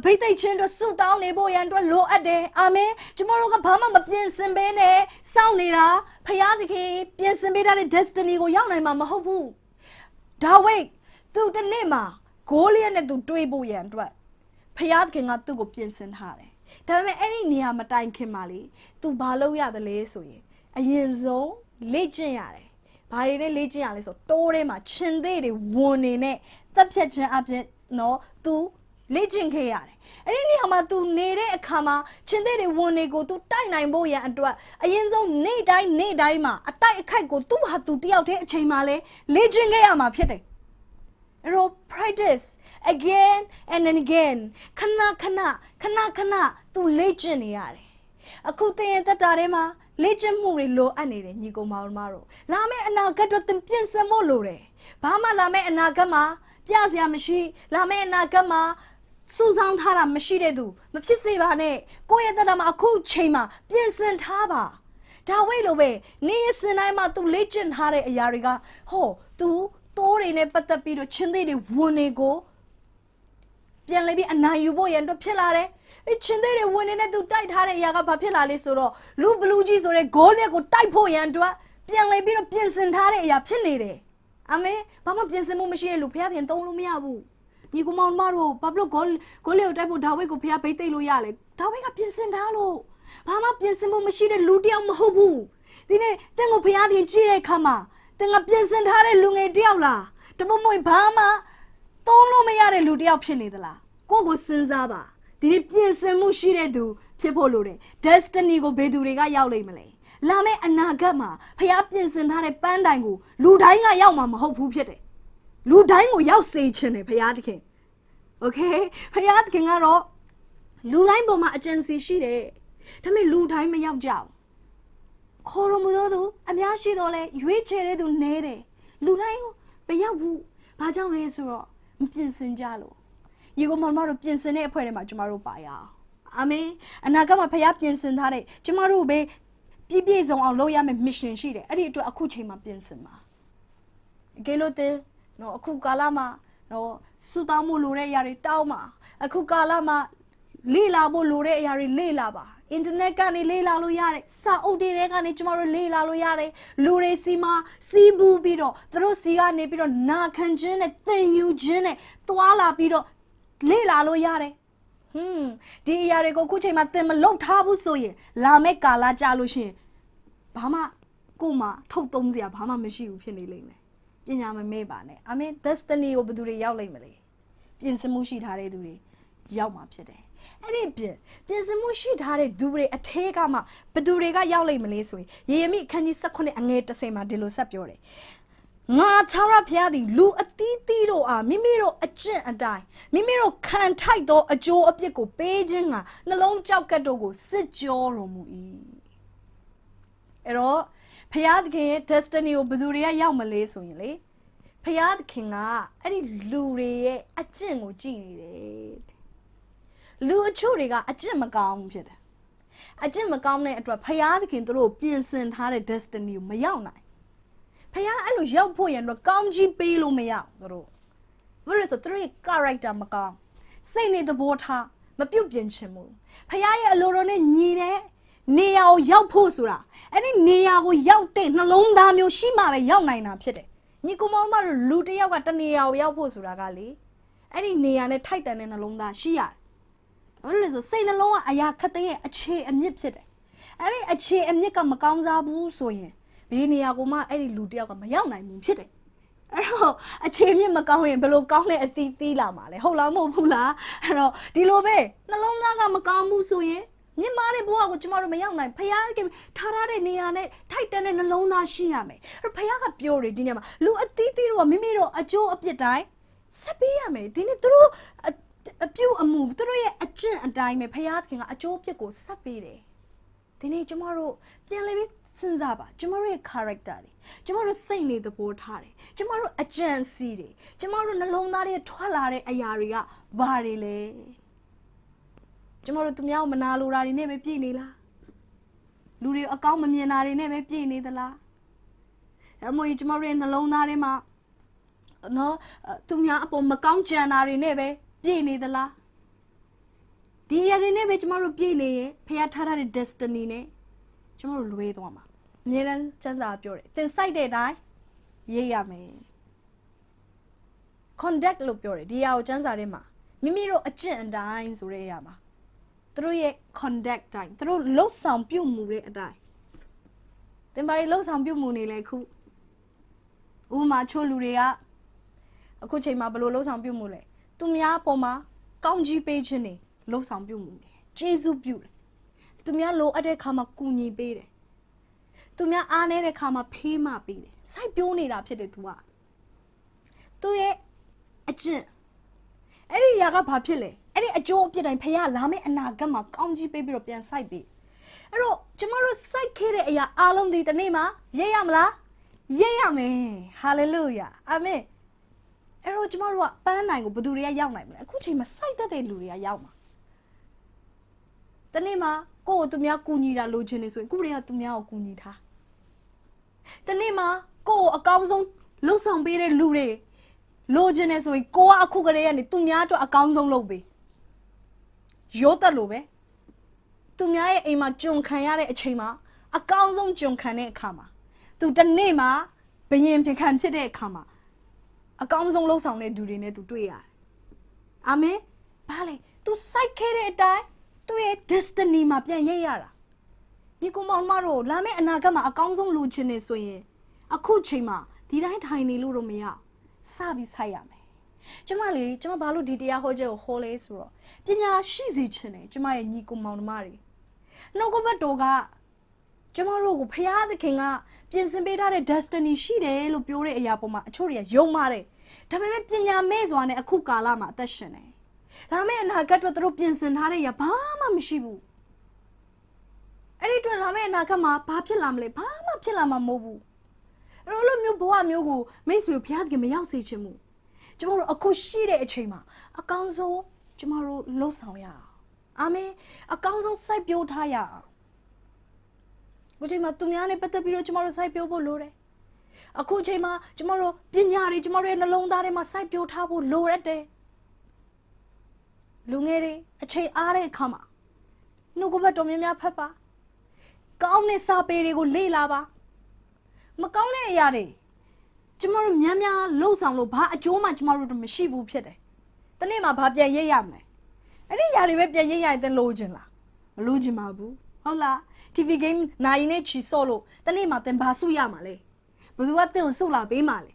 Speaker 1: ဘိတ်သိက်ချင်းတို့ဆုတောင်းနေဖို့ရန်အတွက်လိုအပ်တယ်။အာမင်။ကျမတို့ကဘာမှမပြင်ဆင်ဘဲနဲ့စောင့်နေတာဖယားသခင်ပြင်ဆင်ပေးတဲ့ destiny ကိုရောက်နိုင်မှာမဟုတ်ဘူး။ဒါဝိတ်သူတနေ့မှာဂိုးလျက်နဲ့သူတွေးဖို့ရန်အတွက်ဖျားသခင်ကသူ့ကိုပြင်ဆင်ထားတယ်ဒါပေမဲ့အဲ့ဒီနေရာမတိုင်ခင်မှာလေ तू ဘာလုပ်ရသလဲဆိုရင်အရင်ဆုံးလေ့ကျင့်ရတယ်ဘာတွေနဲ့လေ့ကျင့်ရလဲဆိုတိုးထဲမှာခြင်သေးတွေဝန်နေနဲ့တက်ဖြတ်ခြင်းအပြင်နော် तू လေ့ကျင့်ခဲ့ရတယ်အဲ့ဒီနေရာမှာ तू နေတဲ့အခါမှာခြင်သေးတွေဝန်နေကို तू တိုက်နိုင်ဖို့ရန်အတွက်အရင်ဆုံးနေ့တိုင်းနေ့တိုင်းမှာအတိုက်အခိုက်ကို तू ဟာ तू တယောက်တည်းအချိန်မှာလဲလေ့ကျင့်ခဲ့ရမှာဖြစ်တယ်အဲ့တော့ practice again and again ခဏခဏခဏခဏ तू လေ့ကျင့်နေရတယ်အခုသင်ရဲ့တက်တာထဲမှာလေ့ကျင့်မှုတွေလိုအပ်နေတယ်ညီကောင်မောင်မတို့လာမယ့်အနာဂတ်တော့သင်ပြင်ဆင်ဖို့လိုတယ်ဘာမှလာမယ့်အနာဂတ်မှာပြစရာမရှိလာမယ့်အနာဂတ်မှာစုဆောင်းထားတာမရှိတဲ့သူမဖြစ်စေပါနဲ့ကိုယ့်ရဲ့တက်တာမှာအခုချိန်မှာပြင်ဆင်ထားပါဒါဝိတ်လိုပဲနေစင်တိုင်းမှာ तू လေ့ကျင့်ထားတဲ့အရာတွေကဟော तू တိုးတွေနဲ့ပတ်သက်ပြီးတော့ချင်းသေးတွေဝင်တွေကိုပြန်လဲပြီးအနိုင်ယူဖို့ရန်အတွက်ဖြစ်လာတယ်။အချင်းသေးတွေဝင်နေတဲ့သူတိုက်ထားတဲ့အရာကဘာဖြစ်လာလဲဆိုတော့လူဘလူးကြီးဆိုတဲ့ဂိုးလက်ကိုတိုက်ဖို့ရန်အတွက်ပြန်လဲပြီးတော့ပြင်ဆင်ထားတဲ့အရာဖြစ်နေတယ်။အမေဘာမှပြင်ဆင်မှုမရှိတဲ့လူဖျားတင်သုံးလို့မရဘူး။ညီကောင်မတို့ဘာလို့ဂိုးဂိုးလက်ကိုတိုက်ဖို့ဒါဝိတ်ကိုဖျားဘိတ်သိမ့်လို့ရလဲ။ဒါဝိတ်ကပြင်ဆင်ထားလို့ဘာမှပြင်ဆင်မှုမရှိတဲ့လူတယောက်မဟုတ်ဘူး။ဒီနေ့တန်ကိုဖျားတင်ကြည့်တဲ့အခါမှာတင်ကပြင်ဆင်ထားတဲ့လူငယ်တယောက်လားတမမွေဘာမှသုံးလို့မရတဲ့လူတယောက်ဖြစ်နေသလားကိုယ့်ကိုစဉ်းစားပါဒီနေ့ပြင်ဆင်မှုရှိတဲ့သူဖြစ်ဖို့လိုတယ် destiny ကိုဘယ်သူတွေကရောက်လိမ့်မလဲလာမယ့်အနာဂတ်မှာဖျားပြင်ဆင်ထားတဲ့ပန်းတိုင်ကို လူတိုင်းကရောက်မှာမဟုတ်ဘူးဖြစ်တယ်လူတိုင်းကိုရောက်စေချင်တယ်ဖျားသခင်โอเคဖျားသခင်ကတော့လူတိုင်းပေါ်မှာအကျဉ်းစီရှိတယ်ဒါပေမဲ့လူတိုင်းမရောက်ကြဘူးခေါ်တော်မူသောသူအများရှိတော်လဲရွေးချယ်တဲ့သူနဲတယ်လူတိုင်းကိုမရောက်ဘူးဘာကြောင့်လဲဆိုတော့မပြင်ဆင်ကြလို့ဒီကောင်မတို့ပြင်ဆင်တဲ့အဖွဲထဲမှာကျမတို့ပါရအောင်အာမင်အနာဂတ်မှာဖခင်ပြင်ဆင်ထားတဲ့ကျမတို့ပဲပြည့်ပြည့်စုံအောင်လုပ်ရမယ့် mission ရှိတယ်အဲ့ဒီအတွက်အခုချိန်မှာပြင်ဆင်ပါအကယ်လို့တဲ့နော်အခုကာလမှာနော်စူတောင်းမှုလိုတဲ့အရာတွေတောင်းပါအခုကာလမှာလေ့လာဖို့လိုတဲ့အရာတွေလေ့လာပါအင်တာနက်ကနေလေ့လာလို့ရတယ်စာအုပ်တွေထဲကနေကျမတို့လေ့လာလို့ရတယ်လူတွေစီမှာစီးပူးပြီးတော့သူတို့စီကနေပြီးတော့နာခံခြင်းနဲ့သင်ယူခြင်းနဲ့သွာလာပြီးတော့လေ့လာလို့ရတယ်ဟွန်းဒီအရာတွေကိုခုချိန်မှာသင်မလုပ်ထားဘူးဆိုရင်လာမယ့်ကာလကြာလို့ရှိရင်ဘာမှကို့မှာထုတ်သုံးစရာဘာမှမရှိဘူးဖြစ်နေလိမ့်မယ်ပညာမမေ့ပါနဲ့အမေ destiny ကိုဘယ်သူတွေရောက်လိမ့်မလဲပြင်ဆင်မှုရှိထားတဲ့သူတွေရောက်မှာဖြစ်တယ်အဲ့ဒီပြင်ပြင်စင်မှုရှိထားတဲ့ဒူတွေအထဲကမှဘသူတွေကရောက်လိမ့်မလဲဆိုရင် ရေရမိအခန်းကြီး18အငယ်30မှာဒီလိုဆက်ပြောတယ်ငါထာဝရဘုရားသည်လူအသီးသီးတို့အားမိမိတို့အကျင့်အတိုင်းမိမိတို့ခံထိုက်သော အကျိုးအပြစ်ကိုပေးခြင်းကနှလုံးကြောက်ကတို့ကိုစစ်ကြောတော်မူ၏အဲ့တော့ဘုရားသခင်ရဲ့ destiny ကိုဘယ်သူတွေကရောက်မလဲဆိုရင်လေဘုရားသခင်ကအဲ့ဒီလူတွေရဲ့အကျင့်ကိုကြည့်နေတယ်လူအချို့တွေကအကျင့်မကောင်းဖြစ်တယ်အကျင့်မကောင်းတဲ့အတွက်ဖယားသခင်တို့ပြင်ဆင်ထားတဲ့ destiny ကိုမရောက်နိုင်ဖယားအဲ့လိုရောက်ဖို့ရန်တော့ကောင်းကြီးပေးလို့မရတို့ဘာလို့ဆိုသူတို့ character မကောင်းစိတ်နေသဘောထားမပြုတ်ပြင်ချင်ဘူးဖခင်ရဲ့အလိုတော်နဲ့ညီတဲ့နေရာကိုရောက်ဖို့ဆိုတာအဲ့ဒီနေရာကိုရောက်တဲ့နှလုံးသားမျိုးရှိမှပဲရောက်နိုင်တာဖြစ်တယ်ညီကောင်မောင်မတို့လူတစ်ယောက်ကတနေရာကိုရောက်ဖို့ဆိုတာကလေအဲ့ဒီနေရာနဲ့ထိုက်တန်တဲ့နှလုံးသားရှိရတယ်ဘာလို့လဲဆိုစိတ်နှလုံးကအရာခက်တဲ့အခြေအမြစ်ဖြစ်တယ်အဲ့ဒီအခြေအမြစ်ကမကောင်းစားဘူးဆိုရင်ဘေးနေရာကိုမှအဲ့ဒီလူတယောက်ကမရောက်နိုင်ဘူးဖြစ်တယ်အဲ့တော့အခြေမြင့်မကောင်းရင်ဘယ်လိုကောင်းတဲ့အသီးသီးလာမှာလဲဟုတ်လားမဟုတ်ဘူးလားအဲ့တော့ဒီလိုပဲနှလုံးသားကမကောင်းဘူးဆိုရင်မြင့်မားတဲ့ဘဝကိုကျမတို့မရောက်နိုင်ဖခင်ကထားထားတဲ့နေရာနဲ့ထိုက်တန်တဲ့နှလုံးသားရှိရမယ်အဲ့ဖခင်ကပြောတယ်ဒီနေ့မှာလူအသီးသီးတို့ကမိမိတို့အကျိုးအပြစ်တိုင်းဆက်ပေးရမယ်ဒီနေ့သူတို့အပြုတ်အမူသူတို့ရဲ့အကျင့်အတိုင်းပဲဖရာသခင်ကအကျိုးပြစ်ကိုဆက်ပေးတယ်ဒီနေ့ကျမတို့ပြန်လည်ပြီးစဉ်းစားပါကျမတို့ရဲ့ character တွေကျမတို့စိတ်နေသဘောထားတယ်ကျမတို့အကြံစီတွေကျမတို့နှလုံးသားတွေထွက်လာတဲ့အရာတွေကဘာတွေလဲကျမတို့သူများကိုမနာလိုတာတွေနဲ့ပဲပြည်နေလားလူတွေအကောင်းမမြင်တာတွေနဲ့ပဲပြည်နေသလားဒါမှမဟုတ်ကျမတို့ရဲ့နှလုံးသားထဲမှာနော်သူများအပေါ်မကောင်းကြံတာတွေနဲ့ပဲပြေနေသလားဒီအရာတွေနဲ့ပဲကျမတို့ပြေနေရင်ဖះထားတဲ့ destiny နဲ့ကျမတို့လွဲသွားမှာအမြဲတမ်းစက်စာပြောတယ်သင်စိုက်တဲ့အတိုင်းရေးရမယ် conduct လို့ပြောတယ်ဒီအရာကိုစံစာထဲမှာမိမိတို့အကျင့်အတိုင်းဆိုတဲ့အရာမှာသူတို့ရဲ့ conduct တိုင်းသူတို့လှုပ်ဆောင်ပြုမှုတဲ့အတိုင်းသင်ပါရီလှုပ်ဆောင်ပြုမှုနေလေခုဥပမာချို့လူတွေကအခုချိန်မှာဘယ်လိုလှုပ်ဆောင်ပြုမှုလဲသူများပေါ်မှာကောင်းကြီးပေးခြင်းတွေလှုပ်ဆောင်ပြုမှုတွေကျေးဇူးပြုတယ်သူများလိုအပ်တဲ့ခါမှာကူညီပေးတယ်သူများအားနည်းတဲ့ခါမှာဖေးမပေးတယ်စိုက်ပြိုးနေတာဖြစ်တယ် तू ကသူ့ရဲ့အကျင့်အဲ့ဒီຢာကဘာဖြစ်လဲအဲ့ဒီအကျိုးအပြစ်တိုင်းဖခင်လာမယ့်အနာဂတ်မှာကောင်းကြီးပေးပြီးတော့ပြန်စိုက်ပေးအဲ့တော့ကျမတို့စိုက်ခဲ့တဲ့အရာအလုံးဒီတနေ့မှာရိပ်ရမလားရိပ်ရမယ်ဟာလေလုယာအာမင်အဲ့တော့ကျမတို့ကပန်းနိုင်ကိုဘယ်သူတွေကရောက်နိုင်မလဲအခုချိန်မှာစိုက်တတ်တဲ့လူတွေကရောက်မှာတနေ့မှာကိုယ့်ကိုသူများကူညီတာလိုချင်နေဆိုရင်အခုတွေကသူများကိုကူညီထားတနေ့မှာကိုယ့်ကိုအကောင်းဆုံးလှုပ်ဆောင်ပေးတဲ့လူတွေလိုချင်နေဆိုရင်ကိုကအခုကလေးကနေသူများအတွက်အကောင်းဆုံးလုပ်ပေးရိုးတက်လို့ပဲသူများရဲ့အိမ်မှာကြုံခံရတဲ့အချိန်မှာအကောင်းဆုံးကြုံခံတဲ့အခါမှာသူတနေ့မှာဘယင်ပြခံဖြစ်တဲ့အခါမှာအကောင်းဆုံးလှုပ်ဆောင်တဲ့သူတွေနဲ့ तू တွေ့ရတယ်။အာမင်။ဘာလဲ तू စိုက်ခဲ့တဲ့အတိုင်းသူ့ရဲ့ destiny မှာ ပြန်ရိပ်ရတာ။ညီကောင်မောင်မတို့လာမယ့်အနာဂတ်မှာအကောင်းဆုံးလိုချင်နေဆိုရင် အခုချိန်မှာဒီတိုင်းထိုင်နေလို့တော့မရ။စပြီးစိုက်ရမယ်။ကျမလေကျမဘာလို့ဒီတရားဟောချက်ကိုဟောလဲဆိုတော့ပညာရှိစေချင်တယ်ကျမရဲ့ညီကောင်မောင်မတွေ။နှုတ်ကပတ်တော်ကကျမတို့ကိုဖရာသခင်ကပြင်ဆင်ပေးထားတဲ့ destiny ရှိတယ်လို့ပြောတဲ့အရာပေါ်မှာအချို့တွေကယုံပါတယ်ဒါပေမဲ့ပညာမဲ့စွာနဲ့အခုကာလမှာအသက်ရှင်နေဒါမဲ့အနာဂတ်အတွက်သူတို့ပြင်ဆင်ထားတဲ့ရဘာမှမရှိဘူးအဲ့ဒီအတွက်လာမယ့်အနာဂတ်မှာဘာဖြစ်လာမလဲဘာမှဖြစ်လာမှာမဟုတ်ဘူးအဲ့လိုမျိုးဘဝမျိုးကိုမိတ်ဆွေဘုရားသခင်မရောက်စေချင်ဘူးကျမတို့အခုရှိတဲ့အချိန်မှာအကောင်းဆုံးကျမတို့လှုပ်ဆောင်ရအောင်အာမင်အကောင်းဆုံးစိုက်ပျိုးထားရအောင်ခုချိန်မှာသူများနဲ့ပတ်သက်ပြီးတော့ကျမတို့စိုက်ပျိုးဖို့လိုတယ်အခုချိန်မှာကျမတို့ပညာတွေကျမတို့ရဲ့နှလုံးသားထဲမှာစိုက်ပျိုးထားဖို့လိုရတဲ့လူငယ်တွေအချိန်အားတဲ့အခါမှာနှုတ်ကပတ်တော်များများဖတ်ပါကောင်းတဲ့စာပေတွေကို လေ့လာပါ မကောင်းတဲ့အရာတွေကျမတို့များများလှုပ်ဆောင်လို့ဘာအကျိုးမှကျမတို့တို့မရှိဘူးဖြစ်တယ်တနေ့မှာဘာပြန်ရိပ်ရမလဲအဲ့ဒီຢာတွေပဲပြန်ရိပ်ရရင်သင်လိုချင်လားမလိုချင်ပါဘူးဟုတ်လား TV game နိုင်နဲ့ချီဆော့လို့တနေ့မှသင်ဘာစုရမှာလဲဘယ်သူကသင်ကိုစုလာပေးမှာလဲ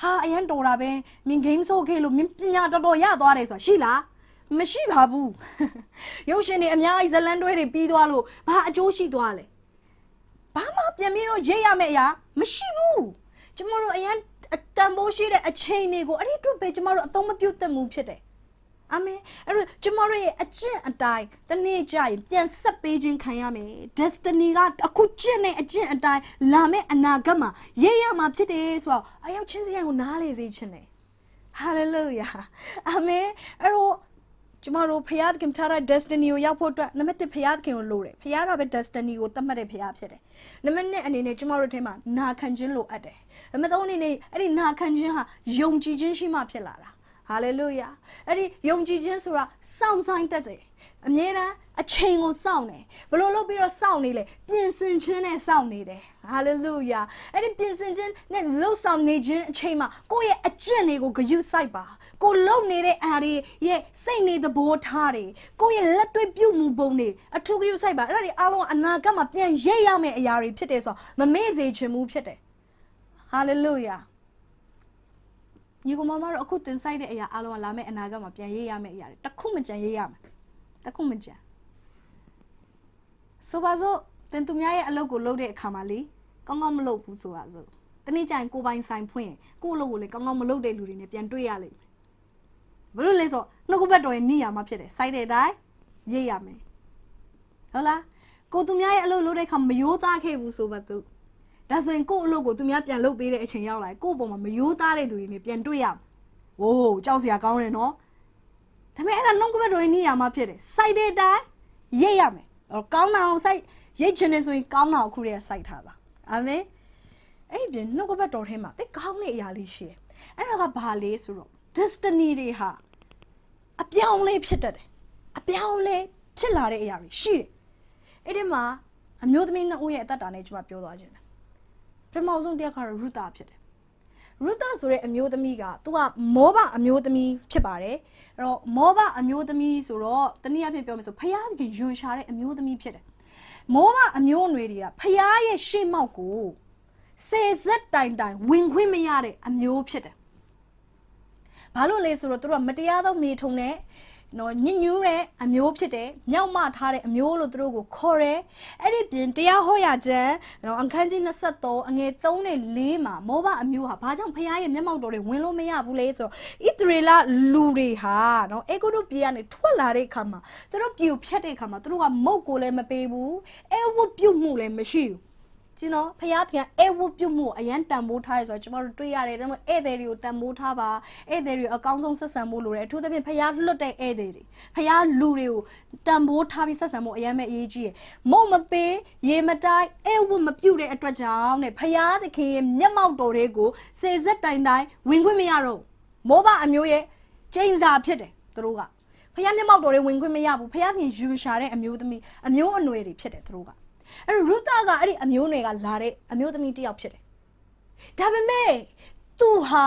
Speaker 1: ဟာအရန်တော်တာပဲမင်း game ဆော့ခဲ့လို့မင်းပညာတော်တော်ရသွားတယ်ဆိုတာရှိလားမရှိပါဘူးရုပ်ရှင်တွေအများကြီးဇလန်တွဲတွေပြီးသွားလို့ဘာအကျိုးရှိသွားလဲဘာမှပြန်ပြီးတော့ရိတ်ရမယ့်အရာမရှိဘူးကျမတို့အရန်အတန်ဖိုးရှိတဲ့အချိန်တွေကိုအဲ့ဒီအတွက်ပဲကျမတို့အသုံးမပြုတ်သက်မှုဖြစ်တယ်အာမင်အဲ့တော့ကျမတို့ရဲ့အကျင့်အတိုင်းတနေ့ကျရင်ပြန်ဆက်ပေးခြင်းခံရမယ် destiny ကအခုကျင့်တဲ့အကျင့်အတိုင်းလာမယ့်အနာဂတ်မှာရရမှာဖြစ်တယ်ဆိုတော့အယောက်ချင်းစီရကိုနားလေစေခြင်းတယ် hallelujah အာမင်အဲ့တော့ကျမတို့ဖရာသခင်ထားတဲ့ destiny ကိုရောက်ဖို့အတွက်နံပါတ်1ဖရာသခင်ကိုလိုတယ်ဖရာကပဲ destiny ကိုသတ်မှတ်တဲ့ဖရာဖြစ်တယ်နံပါတ်2အနေနဲ့ကျမတို့ထဲမှာနာခံခြင်းလိုအပ်တယ်နံပါတ်3အနေနဲ့အဲ့ဒီနာခံခြင်းဟာယုံကြည်ခြင်းရှိမှဖြစ်လာတာဟာလေလုယာအဲ့ဒီယုံကြည်ခြင်းဆိုတာစောင့်ဆိုင်တတ်တယ်အမြဲတမ်းအချိန်ကိုစောင့်နေဘလို့လုပ်ပြီးတော့စောင့်နေလေပြင်ဆင်ခြင်းနဲ့စောင့်နေတယ်ဟာလေလုယာအဲ့ဒီပြင်ဆင်ခြင်းနဲ့လှုပ်ဆောင်နေခြင်းအချိန်မှာကိုယ့်ရဲ့အကျင့်တွေကိုဂရုစိုက်ပါကိုလုံနေတဲ့အာတွေရဲ့စိတ်နေသဘောထားတွေကိုရဲ့လက်တွေ့ပြုမှုပုံတွေအထူးဂရုစိုက်ပါအဲ့ဒါတွေအားလုံးအနာဂတ်မှာပြန်ရိပ်ရမယ့်အရာတွေဖြစ်တယ်ဆိုတော့မမေ့စေချင်ဘူးဖြစ်တယ်ဟာလေလုယာညီကောင်မတို့အခုတင်ဆိုင်တဲ့အရာအလုံးကလာမယ့်အနာဂတ်မှာပြန်ရေးရမယ့်အရာတွေတခုမှကြံရေးရမှာတခုမှကြံဆိုပါစို့တင်သူများရဲ့အလုပ်ကိုလုပ်တဲ့အခါမှာလေကောင်းကောင်းမလုပ်ဘူးဆိုပါစို့တနေ့ကျရင်ကိုပိုင်ဆိုင်ဖွင့်ကို့အလုပ်ကိုလေကောင်းကောင်းမလုပ်တဲ့လူတွေနဲ့ပြန်တွေ့ရလိမ့်မယ်ဘလို့လဲဆိုနှုတ်ကပတ်တော်ရဲ့ညရာမှာဖြစ်တယ်စိုက်တဲ့အတိုင်းရိတ်ရမယ်ဟုတ်လားကိုသူများရဲ့အလုပ်လုပ်တဲ့အခါမယိုးသားခဲ့ဘူးဆိုပါစို့ဒါဆိုရင်ကို့အလုပ်ကိုသူများပြန်လုပ်ပေးတဲ့အချိန်ရောက်လာကို့အပေါ်မှာမယိုးသားတဲ့သူတွေနဲ့ပြန်တွေ့ရဝိုးကြောက်စရာကောင်းတယ်နော်ဒါပေမဲ့အဲ့ဒါနှုတ်ကပတ်တော်ရဲ့နေရာမှာဖြစ်တယ်စိုက်တဲ့အတိုင်းရိတ်ရမယ်ကောင်းတာအောင်စိုက်ရိတ်ချင်တယ်ဆိုရင်ကောင်းတာအခုတည်းကစိုက်ထားပါအာမင်အဲ့ဒီပြင်နှုတ်ကပတ်တော်ထဲမှာတိတ်ကောင်းတဲ့အရာလေးရှိတယ်အဲ့ဒါကဘာလေးဆိုတော့ destiny တွေဟာအပြောင်းလဲဖြစ်တတ်တယ်အပြောင်းလဲဖြစ်လာတဲ့အရာတွေရှိတယ်အဲ့ဒီမှာအမျိုးသမီးနှစ်ဦးရဲ့အသက်တာနဲ့ကျွန်မပြောသွားခြင်းတယ်ပထမဆုံးတစ်ယောက်ကတော့ Ruta ဖြစ်တယ် Ruta ဆိုတဲ့အမျိုးသမီးကသူကမောဘအမျိုးသမီးဖြစ်ပါတယ်အဲ့တော့မောဘအမျိုးသမီးဆိုတော့တနည်းအားဖြင့်ပြောမယ်ဆိုဖယားကယွန်ရှာတဲ့အမျိုးသမီးဖြစ်တယ်မောဘအမျိုးအနွယ်တွေကဖယားရဲ့ရှေ့မောက်ကိုစေစက်တိုင်တိုင် ဝင်ခွင့်မရတဲ့အမျိုးဖြစ်တယ်ဘာလို့လဲဆိုတော့သူတို့ကမတရားသောမေထုံနဲ့နော်ညညူးတဲ့အမျိုးဖြစ်တယ်မြောက်မထားတဲ့အမျိုးလို့သူတို့ကိုခေါ်တယ်အဲ့ဒီပြင်တရားဟောရခြင်းနော်အခန်းကြီး23အငယ်3နဲ့4မှာမောဘအမျိုးဟာဘာကြောင့်ဖခင်ရဲ့မျက်မှောက်တော်တွေဝင်လို့မရဘူးလဲဆိုတော့ဣသရေလလူတွေဟာနော်အေဂုတုပြည်ကနေထွက်လာတဲ့အခါမှာသူတို့ပြည်ကိုဖျက်တဲ့အခါမှာသူတို့ကမုတ်ကိုလည်းမပေးဘူးအဲဝတ်ပြုတ်မှုလည်းမရှိဘူးကျွန်တော်ဖရာသခင်အဲဝုတ်ပြုတ်မှုအရန်တန်ဖိုးထားရဆိုတော့ကျွန်တော်တို့တွေ့ရတယ်ဒါပေမဲ့ဧည့်သည်တွေကိုတန်ဖိုးထားပါဧည့်သည်တွေကိုအကောင်းဆုံးဆက်ဆံဖို့လိုတယ်အထူးသဖြင့်ဖရာလွတ်တဲ့ဧည့်သည်တွေဖရာလူတွေကိုတန်ဖိုးထားပြီးဆက်ဆံဖို့အရန်မဲ့အရေးကြီးရယ်မုံမပေးရေမတိုင်းအဲဝုတ်မပြုတ်တဲ့အတွက်ကြောင့်တဲ့ဖရာသခင်ရဲ့မျက်မှောက်တော်တွေကိုစေစက်တိုင်တိုင်ဝင်ခွင့်မရတော့မောဘအမျိုးရဲ့ချိန်စာဖြစ်တယ်သူတို့ကဖခင်မျက်မှောက်တော်တွေဝင်ခွင့်မရဘူးဖခင်ခင်ယူရှာတဲ့အမျိုးသမီးအမျိုးအနွယ်တွေဖြစ်တယ်သူတို့ကအဲ့တော့ရူတာကအဲ့ဒီအမျိုးနွယ်ကလာတဲ့အမျိုးသမီးတစ်ယောက်ဖြစ်တယ်ဒါပေမဲ့သူဟာ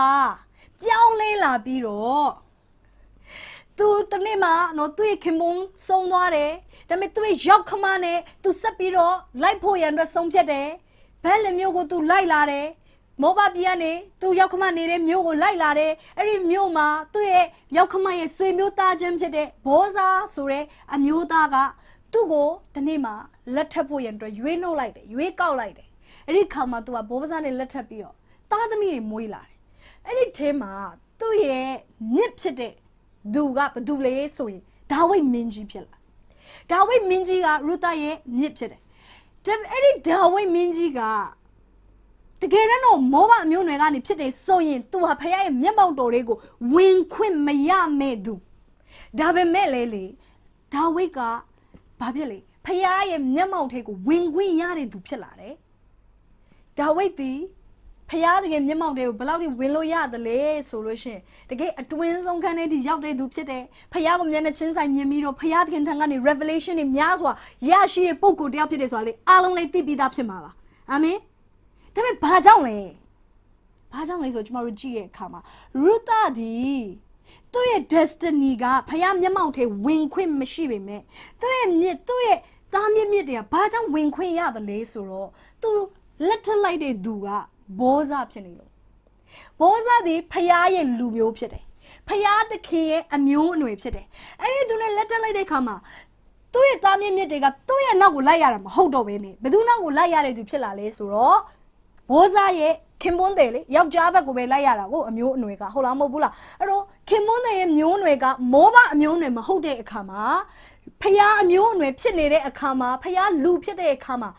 Speaker 1: ပြောင်းလဲလာပြီးတော့သူတနေ့မှနော်သူ့ခင်မုန်းဆုံးသွားတယ်ဒါပေမဲ့သူ့ရောက်ခမနဲ့သူဆက်ပြီးတော့လိုက်ဖို့ရန်အတွက်ဆုံးဖြတ်တယ်ဘက်လက်မျိုးကိုသူလိုက်လာတယ်မောဘပြည်ကနေသူ့ရောက်ခမနေတဲ့မြို့ကိုလိုက်လာတယ်အဲ့ဒီမြို့မှာသူ့ရဲ့ရောက်ခမရဲ့ဆွေမျိုးသားချင်းဖြစ်တဲ့ဘောဇာဆိုတဲ့အမျိုးသားကသူ့ကိုဒီနေ့မှလက်ထပ်ဖို့ရန်အတွက်ရွေးနှုတ်လိုက်တယ်ရွေးကောက်လိုက်တယ်အဲ့ဒီခါမှာ तू ကဘောပစားနဲ့လက်ထပ်ပြီးတော့သားသမီးတွေမွေးလာတယ်အဲ့ဒီထဲမှာသူ့ရဲ့မြစ်ဖြစ်တဲ့သူကဘသူလဲဆိုရင်ဒါဝိတ်မင်းကြီးဖြစ်လာဒါဝိတ်မင်းကြီးကရူတာရဲ့မြစ်ဖြစ်တယ်အဲ့ဒီဒါဝိတ်မင်းကြီးကတကယ်တော့မောဘအမျိုးနွယ်ကနေဖြစ်တဲ့ဆိုရင်သူဟာဖခင်ရဲ့မျက်မှောက်တော်လေးကိုဝင်ခွင့်မရမဲ့သူဒါပေမဲ့လေလေဒါဝိတ်ကဘာဖြစ်လဲဖျားရဲ့မျက်မှောက်ထဲကိုဝင်ခွင့်ရတဲ့သူဖြစ်လာတယ်။ဒါဝိဒ်သည်ဖျားတကယ်မျက်မှောက်ထဲကိုဘယ်လောက်ထိဝင်လို့ရသလဲဆိုလို့ရှင်တကယ်အတွင်းဆုံးခန်းထဲထိရောက်တဲ့သူဖြစ်တယ်။ဖျားကိုမျက်နှာချင်းဆိုင်မြင်ပြီးတော့ဖျားတကယ်ထံကနေ revelation တွေများစွာရရှိတဲ့ပုံကိုတရားဖြစ်တယ်ဆိုတာလေအားလုံးလေးသိပြီးသားဖြစ်မှာပါ။အာမင်။ဒါပေမဲ့ဘာကြောင့်လဲ။ဘာကြောင့်လဲဆိုတော့ကျမတို့ကြည့်ရဲ့အခါမှာရူတာဒီသူ့ရဲ့ destiny ကဖခင်မျက်မှောက်ထဲဝင်ခွင့်မရှိပေမဲ့သူ့ရဲ့မြစ်သူ့ရဲ့သားမြင့်မြင့်တွေကဘာကြောင့်ဝင်ခွင့်ရသလဲဆိုတော့သူလက်ထလိုက်တဲ့သူကဘောဇဖြစ်နေလို့ဘောဇသည်ဖျားရဲ့လူမျိုးဖြစ်တယ်ဖျားသခင်ရဲ့အမျိုးအနွယ်ဖြစ်တယ်အဲ့ဒီသူနဲ့လက်ထလိုက်တဲ့ခါမှာသူ့ရဲ့သားမြင့်မြင့်တွေကသူ့ရဲ့နောက်ကိုလိုက်ရတာမဟုတ်တော့ဘဲနဲ့ဘယ်သူနောက်ကိုလိုက်ရတဲ့သူဖြစ်လာလဲဆိုတော့ဘောဇရဲ့ခင်မွန်းတယ်လေယောက်ျားဘက်ကိုပဲလိုက်ရတာကိုအမျိုးအနွယ်ကဟုတ်လားမဟုတ်ဘူးလားအဲ့တော့ခင်မွန်းတယ်ရဲ့မျိုးအနွယ်ကမောဘအမျိုးအနွယ်မဟုတ်တဲ့အခါမှာဖះအမျိုးအနွယ်ဖြစ်နေတဲ့အခါမှာဖះလူဖြစ်တဲ့အခါမှာ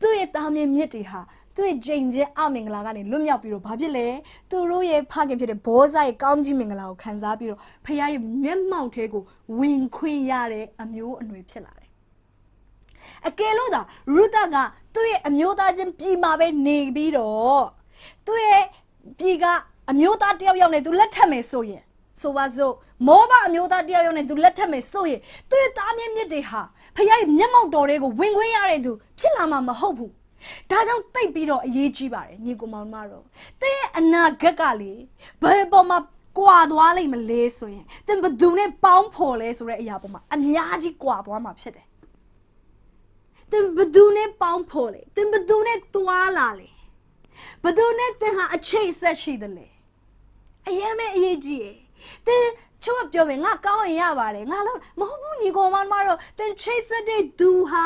Speaker 1: သူ့ရဲ့တာမင်မြစ်တွေဟာသူ့ရဲ့ဂျိန်ချင်းအမင်္ဂလာကနေလွတ်မြောက်ပြီးတော့ဘာဖြစ်လဲသူတို့ရဲ့ဖခင် ဖြစ်တဲ့ဘောဇာရဲ့ကောင်းကြီးမင်္ဂလာကိုခံစားပြီးတော့ဖះရဲ့မျက်မှောက်ထဲကိုဝင်ခွင့်ရတဲ့အမျိုးအနွယ်ဖြစ်လာတယ်အကယ်လို့သာရူတာကသူ့ရဲ့အမျိုးသားချင်းပြည်မှာပဲနေပြီးတော့သူ့ရဲ့ပြည်ကအမျိုးသားတယောက်ယောက်နဲ့သူလက်ထပ်မယ်ဆိုရင်ဆိုပါစို့မိုးဘအမျိုးသားတယောက်ယောက်နဲ့သူလက်ထက်မယ်ဆိုရင်သူ့ရဲ့သားမြင့်မြစ်တွေဟာဖခင်ရဲ့မျက်မှောက်တော်တွေကိုဝင်ခွင့်ရတဲ့သူဖြစ်လာမှာမဟုတ်ဘူးဒါကြောင့်တိတ်ပြီးတော့အရေးကြီးပါတယ်ညီကောင်မတို့တဲ့ရဲ့အနာဂတ်ကလေဘယ်ပေါ်မှာကွာသွားလိမ့်မလဲဆိုရင်တင်ဘသူနဲ့ပေါင်းဖော်လဲဆိုတဲ့အရာပေါ်မှာအများကြီးကွာသွားမှာဖြစ်တယ်တင်ဘသူနဲ့ပေါင်းဖော်လဲတင်ဘသူနဲ့သွားလာလဲဘသူနဲ့တင်ဟာ အခြေဆက်ရှိတယ်လေအရင်မဲ့အရေးကြီးရဲ့တင်ချို့ပြောမယ်ငါကောင်းရင်ရပါတယ်ငါလို့မဟုတ်ဘူးညီကောင်မတို့တော့တင် chase တဲ့သူဟာ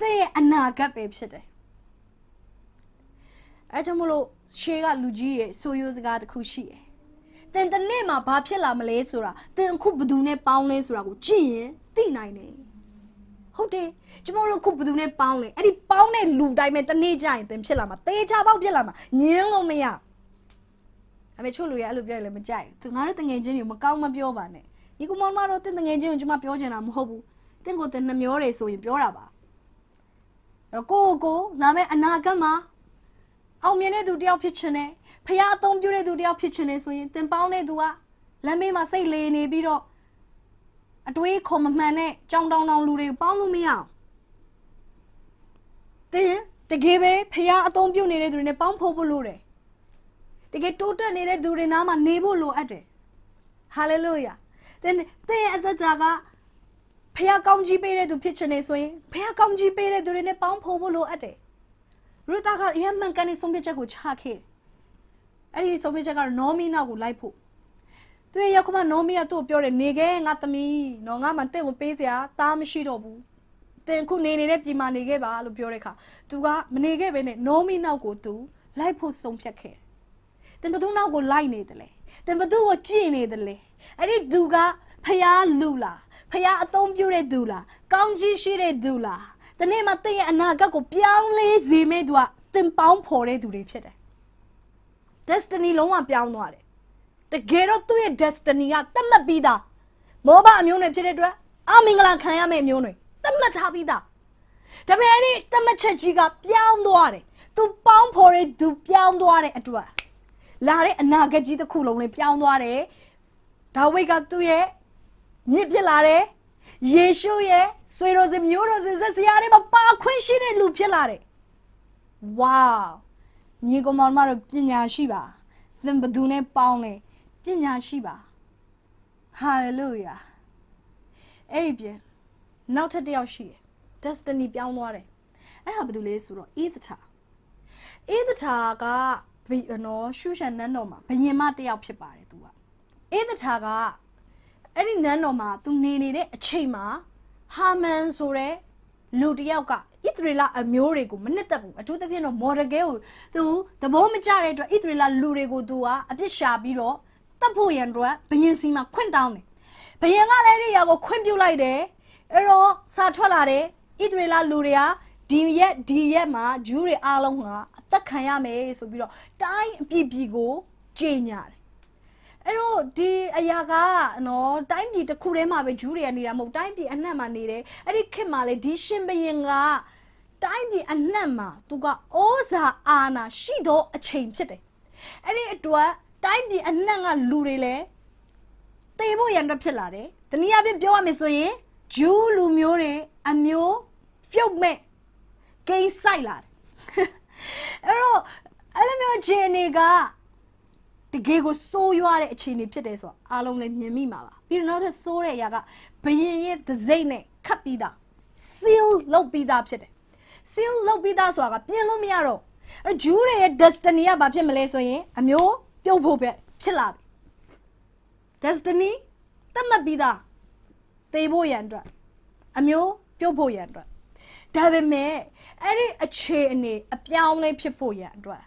Speaker 1: တဲ့ရဲ့အနာဂတ်ပဲဖြစ်တယ်အဲကြောင့်မလို့ရှေးကလူကြီးရဲ့ဆိုရိုးစကားတစ်ခုရှိတယ်တင်တနေ့မှာဘာဖြစ်လာမလဲဆိုတာတင်အခုဘသူနဲ့ပေါင်းလဲဆိုတာကိုကြည့်ရင်သိနိုင်တယ်ဟုတ်တယ်ကျမတို့ခုဘသူနဲ့ပေါင်းလဲအဲ့ဒီပေါင်းတဲ့လူတိုင်းပဲတနေ့ကျရင်တင်ဖြစ်လာမှာတေချာပေါက်ဖြစ်လာမှာငင်းလို့မရဘူးဒါပေမဲ့ချို့လူတွေကအဲ့လိုပြောရင်လည်းမကြိုက်သူငါတို့တငယ်ချင်းတွေမကောင်းမပြောပါနဲ့ညီကောင်မတို့တင်တငယ်ချင်းကိုကျွန်မပြောချင်တာမဟုတ်ဘူးတင့်ကိုတင်နှမျောတယ်ဆိုရင်ပြောတာပါအဲ့တော့ကိုကိုနာမည်အနာဂတ်မှာအောင်မြင်တဲ့သူတယောက်ဖြစ်ချင်တယ်ဖះအသုံးပြုတဲ့သူတယောက်ဖြစ်ချင်တယ်ဆိုရင်တင်ပေါင်းတဲ့သူကလမ်းမေးမှာစိတ်လေနေပြီးတော့အတွေးခေါ်မမှန်တဲ့ကြောင်တောင်တောင်လူတွေကိုပေါင်းလို့မရအောင်တင်တကယ်ပဲဖះအသုံးပြုနေတဲ့သူတွေနဲ့ပေါင်းဖို့ဖို့လို့တယ်တကယ်တိုးတက်နေတဲ့သူတွေနားမှာနေဖို့လိုအပ်တယ်ဟာလေလုယာသင်သင်ရဲ့အသက်တာကဖခင်ကောင်းကြီးပေးတဲ့သူဖြစ်ချင်နေဆိုရင်ဖခင်ကောင်းကြီးပေးတဲ့သူတွေနဲ့ပေါင်းဖော်ဖို့လိုအပ်တယ်ရူတာကအရင်မှန်ကန်တဲ့ဆုံးဖြတ်ချက်ကိုချခဲ့အဲ့ဒီဆုံးဖြတ်ချက်ကတော့နောမီနောက်ကိုလိုက်ဖို့သူရဲ့ရောက်ခမနောမီကသူ့ကိုပြောတယ်နေခဲ့ငါသမီးနော်ငါမှတင့်ကိုပေးစရာတားမရှိတော့ဘူးတင်ခုနေနေတဲ့ပြည်မှာနေခဲ့ပါလို့ပြောတဲ့အခါသူကမနေခဲ့ဘဲနဲ့နောမီနောက်ကိုသူလိုက်ဖို့ဆုံးဖြတ်ခဲ့တင်ဘသူနောက်ကိုလိုက်နေတယ်လေတင်ဘသူကိုကြည့်နေတယ်လေအဲ့ဒီသူကဖျားလူလားဖျားအသုံးပြုတဲ့သူလားကောင်းကြီးရှိတဲ့သူလားဒီနေ့မှတင့်ရဲ့အနာဂတ်ကိုပြောင်းလဲစေမယ့်သူကတင်ပေါင်းဖော်တဲ့သူတွေဖြစ်တယ် destiny လုံးဝပြောင်းသွားတယ်တကယ်တော့သူ့ရဲ့ destiny ကတတ်မှတ်ပြီးသားမောဘအမျိုးတွေဖြစ်တဲ့အတွက်အမင်္ဂလာခံရမယ့်အမျိုးတွေတတ်မှတ်ထားပြီးသားဒါပေမဲ့အဲ့ဒီတတ်မှတ်ချက်ကြီးကပြောင်းသွားတယ်သူပေါင်းဖော်တဲ့သူ ပြောင်းသွားတဲ့အတွက်လာတဲ့အနာဂတ်ကြီးတစ်ခုလုံးလည်းပြောင်းသွားတယ်ဒါဝိတ်ကသူ့ရဲ့မြင့်ပြစ်လာတယ်ယေရှုရဲ့ဆွေတော်စင်မျိုးတော်စင်ဆက်ဆရာတွေမှာပါခွင့်ရှိတဲ့လူဖြစ်လာတယ်ဝါးညီကောင်မတို့ပညာရှိပါသင်ဘသူနဲ့ပေါင်းလဲပညာရှိပါဟာလေလုယာအဲ့ဒီပြင်နောက်ထပ်တစ်ယောက်ရှိတယ် destiny ပြောင်းသွားတယ်အဲ့ဒါဘာလို့လဲဆိုတော့ ether ether ကဘီနော်ရှုရှန်နန်းတော်မှာဘယင်မတယောက်ဖြစ်ပါတယ်သူကအေးတထာကအဲ့ဒီနန်းတော်မှာသူနေနေတဲ့အချိန်မှာဟာမန်ဆိုတဲ့လူတယောက်ကဣသရေလအမျိုးတွေကိုမနှစ်သက်ဘူးအထူးသဖြင့်တော့မော်ဒကဲကိုသူသဘောမကျတဲ့အတွက်ဣသရေလလူတွေကိုသူကအပြစ်ရှာပြီးတော့တပ်ဖို့ရန်တော့ဘယင်စီမှာခွင့်တောင်းတယ်ဘယင်ကလည်းဒီရာကိုခွင့်ပြုလိုက်တယ်အဲ့တော့စာထွက်လာတယ်ဣသရေလလူတွေကဒီရက်ဒီရက်မှာဂျူးတွေအားလုံးကသက်ခံရမယ်ဆိုပြီးတော့တိုင်းအပြည်ပြည်ကိုကြေညာတယ်အဲ့တော့ဒီအရာကနော်တိုင်းပြည်တစ်ခုထဲမှာပဲဂျူးတွေကနေတာမဟုတ်တိုင်းပြည်အနှံ့မှာနေတယ်အဲ့ဒီခေတ်မှာလေဒီရှင်ဘရင်ကတိုင်းပြည်အနှံ့မှာ သူကဩဇာအာဏာရှိသောအချိန်ဖြစ်တယ်အဲ့ဒီအတွက်တိုင်းပြည်အနှံ့ကလူတွေလည်းတေဖို့ရန်တော့ဖြစ်လာတယ်တနည်းအားဖြင့်ပြောရမယ်ဆိုရင်ဂျူးလူမျိုးတွေအမျိုးပြုတ်မဲ့ဂိမ်းဆိုင်လာတယ်အဲ့တော့အဲ့လိုမျိုးအခြေအနေကတကယ်ကိုစိုးရွားတဲ့အခြေအနေဖြစ်တယ်ဆိုတော့အားလုံးလည်းမြင်မိမှာပါပြီးတော့နောက်ထပ်စိုးတဲ့အရာကဘယင်ရဲ့ဒစိမ့်နဲ့ခတ်ပြီးသား seal လုပ်ပြီးသားဖြစ်တယ် seal လုပ်ပြီးသားဆိုတာကပြင်လို့မရတော့အဲ့ဂျူးတွေရဲ့ destiny ကဘာဖြစ်မလဲဆိုရင် အမျိုးပြုတ်ဖို့ပဲဖြစ်လာပြီ destiny တတ်မှတ်ပြီးသားတေဖို့ရန်အတွက်အမျိုးပြုတ်ဖို့ရန်အတွက်ဒါပေမဲ့အဲ့ဒီအခြေအနေအပြောင်းလဲဖြစ်ဖို့ရန်အတွက်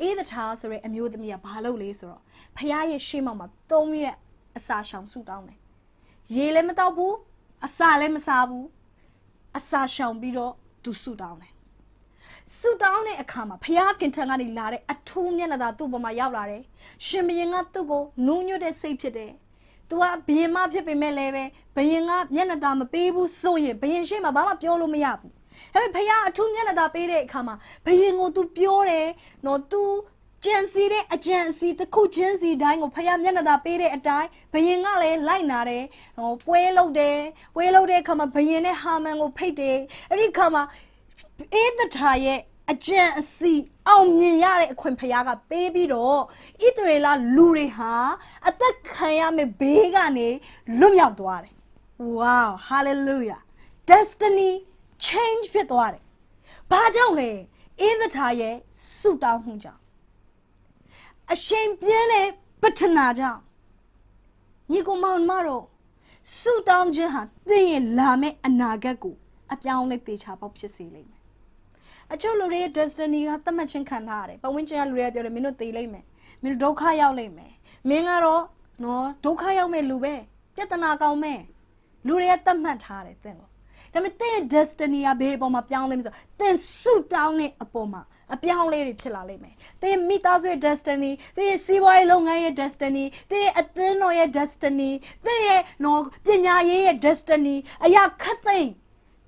Speaker 1: အေးသထားဆိုတဲ့အမျိုးသမီးကဘာလုပ်လဲဆိုတော့ဖခင်ရဲ့ရှေ့မှောက်မှာ၃ရက်အစာရှောင်ဆူတောင်းတယ်ရေလည်းမတော့ဘူးအစာလည်းမစားဘူးအစာရှောင်ပြီးတော့သူဆူတောင်းတယ်ဆူတောင်းတဲ့အခါမှာဖျားခင်ထံကနေလာတဲ့အထူးမျက်နှာသာသူ့ပေါ်မှာရောက်လာတယ်။ရှင်ဘရင်ကသူ့ကိုနူးညွတ်တဲ့စိတ်ဖြစ်တယ်။ "तू ကဘရင်မဖြစ်ပေမဲ့လည်းပဲဘရင်ကမျက်နှာသာမပေးဘူးဆိုရင်ဘရင်ရှေ့မှာဘာမှပြောလို့မရဘူးဒါပေမဲ့ဘုရားအထူးမျက်နှာသာပေးတဲ့အခါမှာဘယင်ကို तू ပြောတယ်နော် तू ကြံစီတဲ့အကြံစီတစ်ခုချင်းစီတိုင်းကိုဖခင်မျက်နှာသာပေးတဲ့အတိုင်းဘယင်ကလည်းလိုက်နာတယ်ဟိုပွဲလုပ်တယ်ပွဲလုပ်တဲ့အခါမှာဘယင်နဲ့ဟာမန်ကိုဖိတ်တယ်အဲ့ဒီအခါမှာအေးသထာရဲ့အကြံအစီ အောင်မြင်ရတဲ့အခွင့်ဖခင်ကပေးပြီးတော့ဣသရေလလူတွေဟာ အသက်ခံရမယ့်ဘေးကနေလွတ်မြောက်သွားတယ်ဝေါဟာလေလုယာ destiny change ဖြစ်သွားတယ်။ဘာကြောင့်လဲ။အေးသထားရဲ့ဆူတောင်းမှုကြောင့်အရှိန်ပြင်းတဲ့ပတနာကြောင့်ညီကောင်မောင်မတို့ဆူတောင်းခြင်းဟာသင်ရဲ့လာမယ့်အနာဂတ်ကိုအပြောင်းလဲသေချာပေါက်ဖြစ်စေလိမ့်မယ်။အချို့လူတွေရဲ့ destiny ကသတ်မှတ်ခြင်းခံထားရတယ်။ပတ်ဝန်းကျင်ကလူတွေကပြောတယ်မင်းတို့သေလိမ့်မယ်။မင်းတို့ဒုက္ခရောက်လိမ့်မယ်။မင်းကတော့နော်ဒုက္ခရောက်မဲ့လူပဲ။ပြဿနာကောင်းမဲ့လူတွေကသတ်မှတ်ထားတယ်သင်ကိုဒါပေမဲ့သင် destiny ကဘယ်အပေါ်မှာပြောင်းလဲမဆိုသင်ဆုတောင်းတဲ့အပေါ်မှာအပြောင်းလဲတွေဖြစ်လာလိမ့်မယ်။သင်မိသားစုရဲ့ destiny, သင်ရဲ့စီးပွားရေးလုပ်ငန်းရဲ့ destiny, သင်ရဲ့အသင်းတော်ရဲ့ destiny, သင်ရဲ့နော်ပညာရေးရဲ့ destiny အရာခက်သိမ်း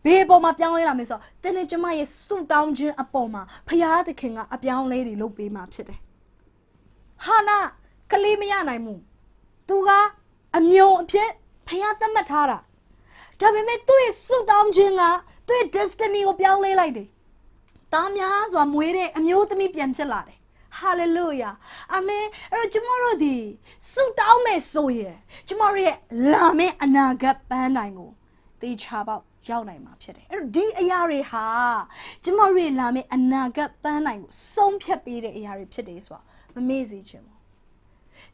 Speaker 1: ဘေးပေါ်မှာပြောင်းလဲလာမယ်ဆိုတော့သင်နဲ့ကျမရဲ့ဆူတောင်းခြင်းအပေါ်မှာဖရာသခင်ကအပြောင်းလဲတွေလုပ်ပေးမှာဖြစ်တယ်။ဟာနာကလေးမရနိုင်ဘူး။သူက အမျိုးအဖြစ်ဖရာသတ်မှတ်ထားတာ။ဒါပေမဲ့သူ့ရဲ့ဆုတောင်းခြင်းကသူ့ရဲ့ destiny ကိုပြောင်းလဲလိုက်တယ်။တားများစွာမွေးတဲ့အမျိုးသမီးပြန်ဖြစ်လာတယ်။ hallelujah အာမင်အဲ့တော့ကျမတို့ဒီဆုတောင်းမယ်ဆိုရင်ကျမတို့ရဲ့လာမယ့်အနာဂတ်ပန်းတိုင်ကိုသေချာပေါက်ရောက်နိုင်မှာဖြစ်တယ်အဲ့တော့ဒီအရာတွေဟာကျမတို့ရဲ့လာမယ့်အနာဂတ်ပန်းတိုင်ကိုဆုံးဖြတ်ပေးတဲ့အရာတွေဖြစ်တယ်ဆိုတာမမေ့စေချင်ဘူး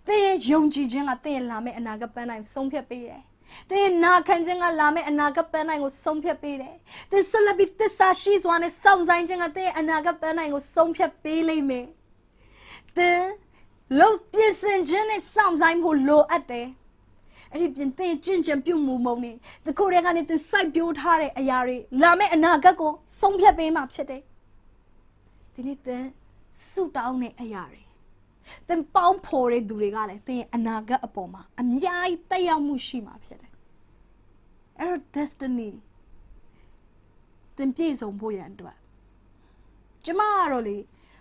Speaker 1: သင်ရဲ့ယုံကြည်ခြင်းကသင်ရဲ့လာမယ့်အနာဂတ်ပန်းတိုင်ဆုံးဖြတ်ပေးတယ်။သင်နာခံခြင်းကလာမယ့်အနာဂတ်ပန်းနိုင်ကိုဆုံးဖြတ်ပေးတယ်။သင်ဆက်လက်ပြီးတစ္ဆာရှိစွာနဲ့စောင့်ဆိုင်ခြင်းကသင်အနာဂတ်ပန်းနိုင်ကိုဆုံးဖြတ်ပေးလိမ့်မယ်။သင်လုံပြင်ဆင်ခြင်းနဲ့စောင့်ဆိုင်ဖို့လိုအပ်တယ်။အဲ့ဒီပြင်သင်ကြင်ကြံပြုတ်မှုမုံနေတခုတည်းကနေသင်စိုက်ပျိုးထားတဲ့အရာတွေလာမယ့်အနာဂတ်ကိုဆုံးဖြတ်ပေးမှာဖြစ်တယ်။ဒီနေ့သင်ဆုတောင်းတဲ့အရာတွေသင်ပေါင်းဖော်တဲ့သူတွေကလည်းသင်အနာဂတ်အပေါ်မှာအများကြီးတက်ရောက်မှုရှိမှာဖြစ်တယ်အဲ့တော့ destiny သင်ပြည့်စုံဖို့ရန်အတွက်ကျမကတော့လေ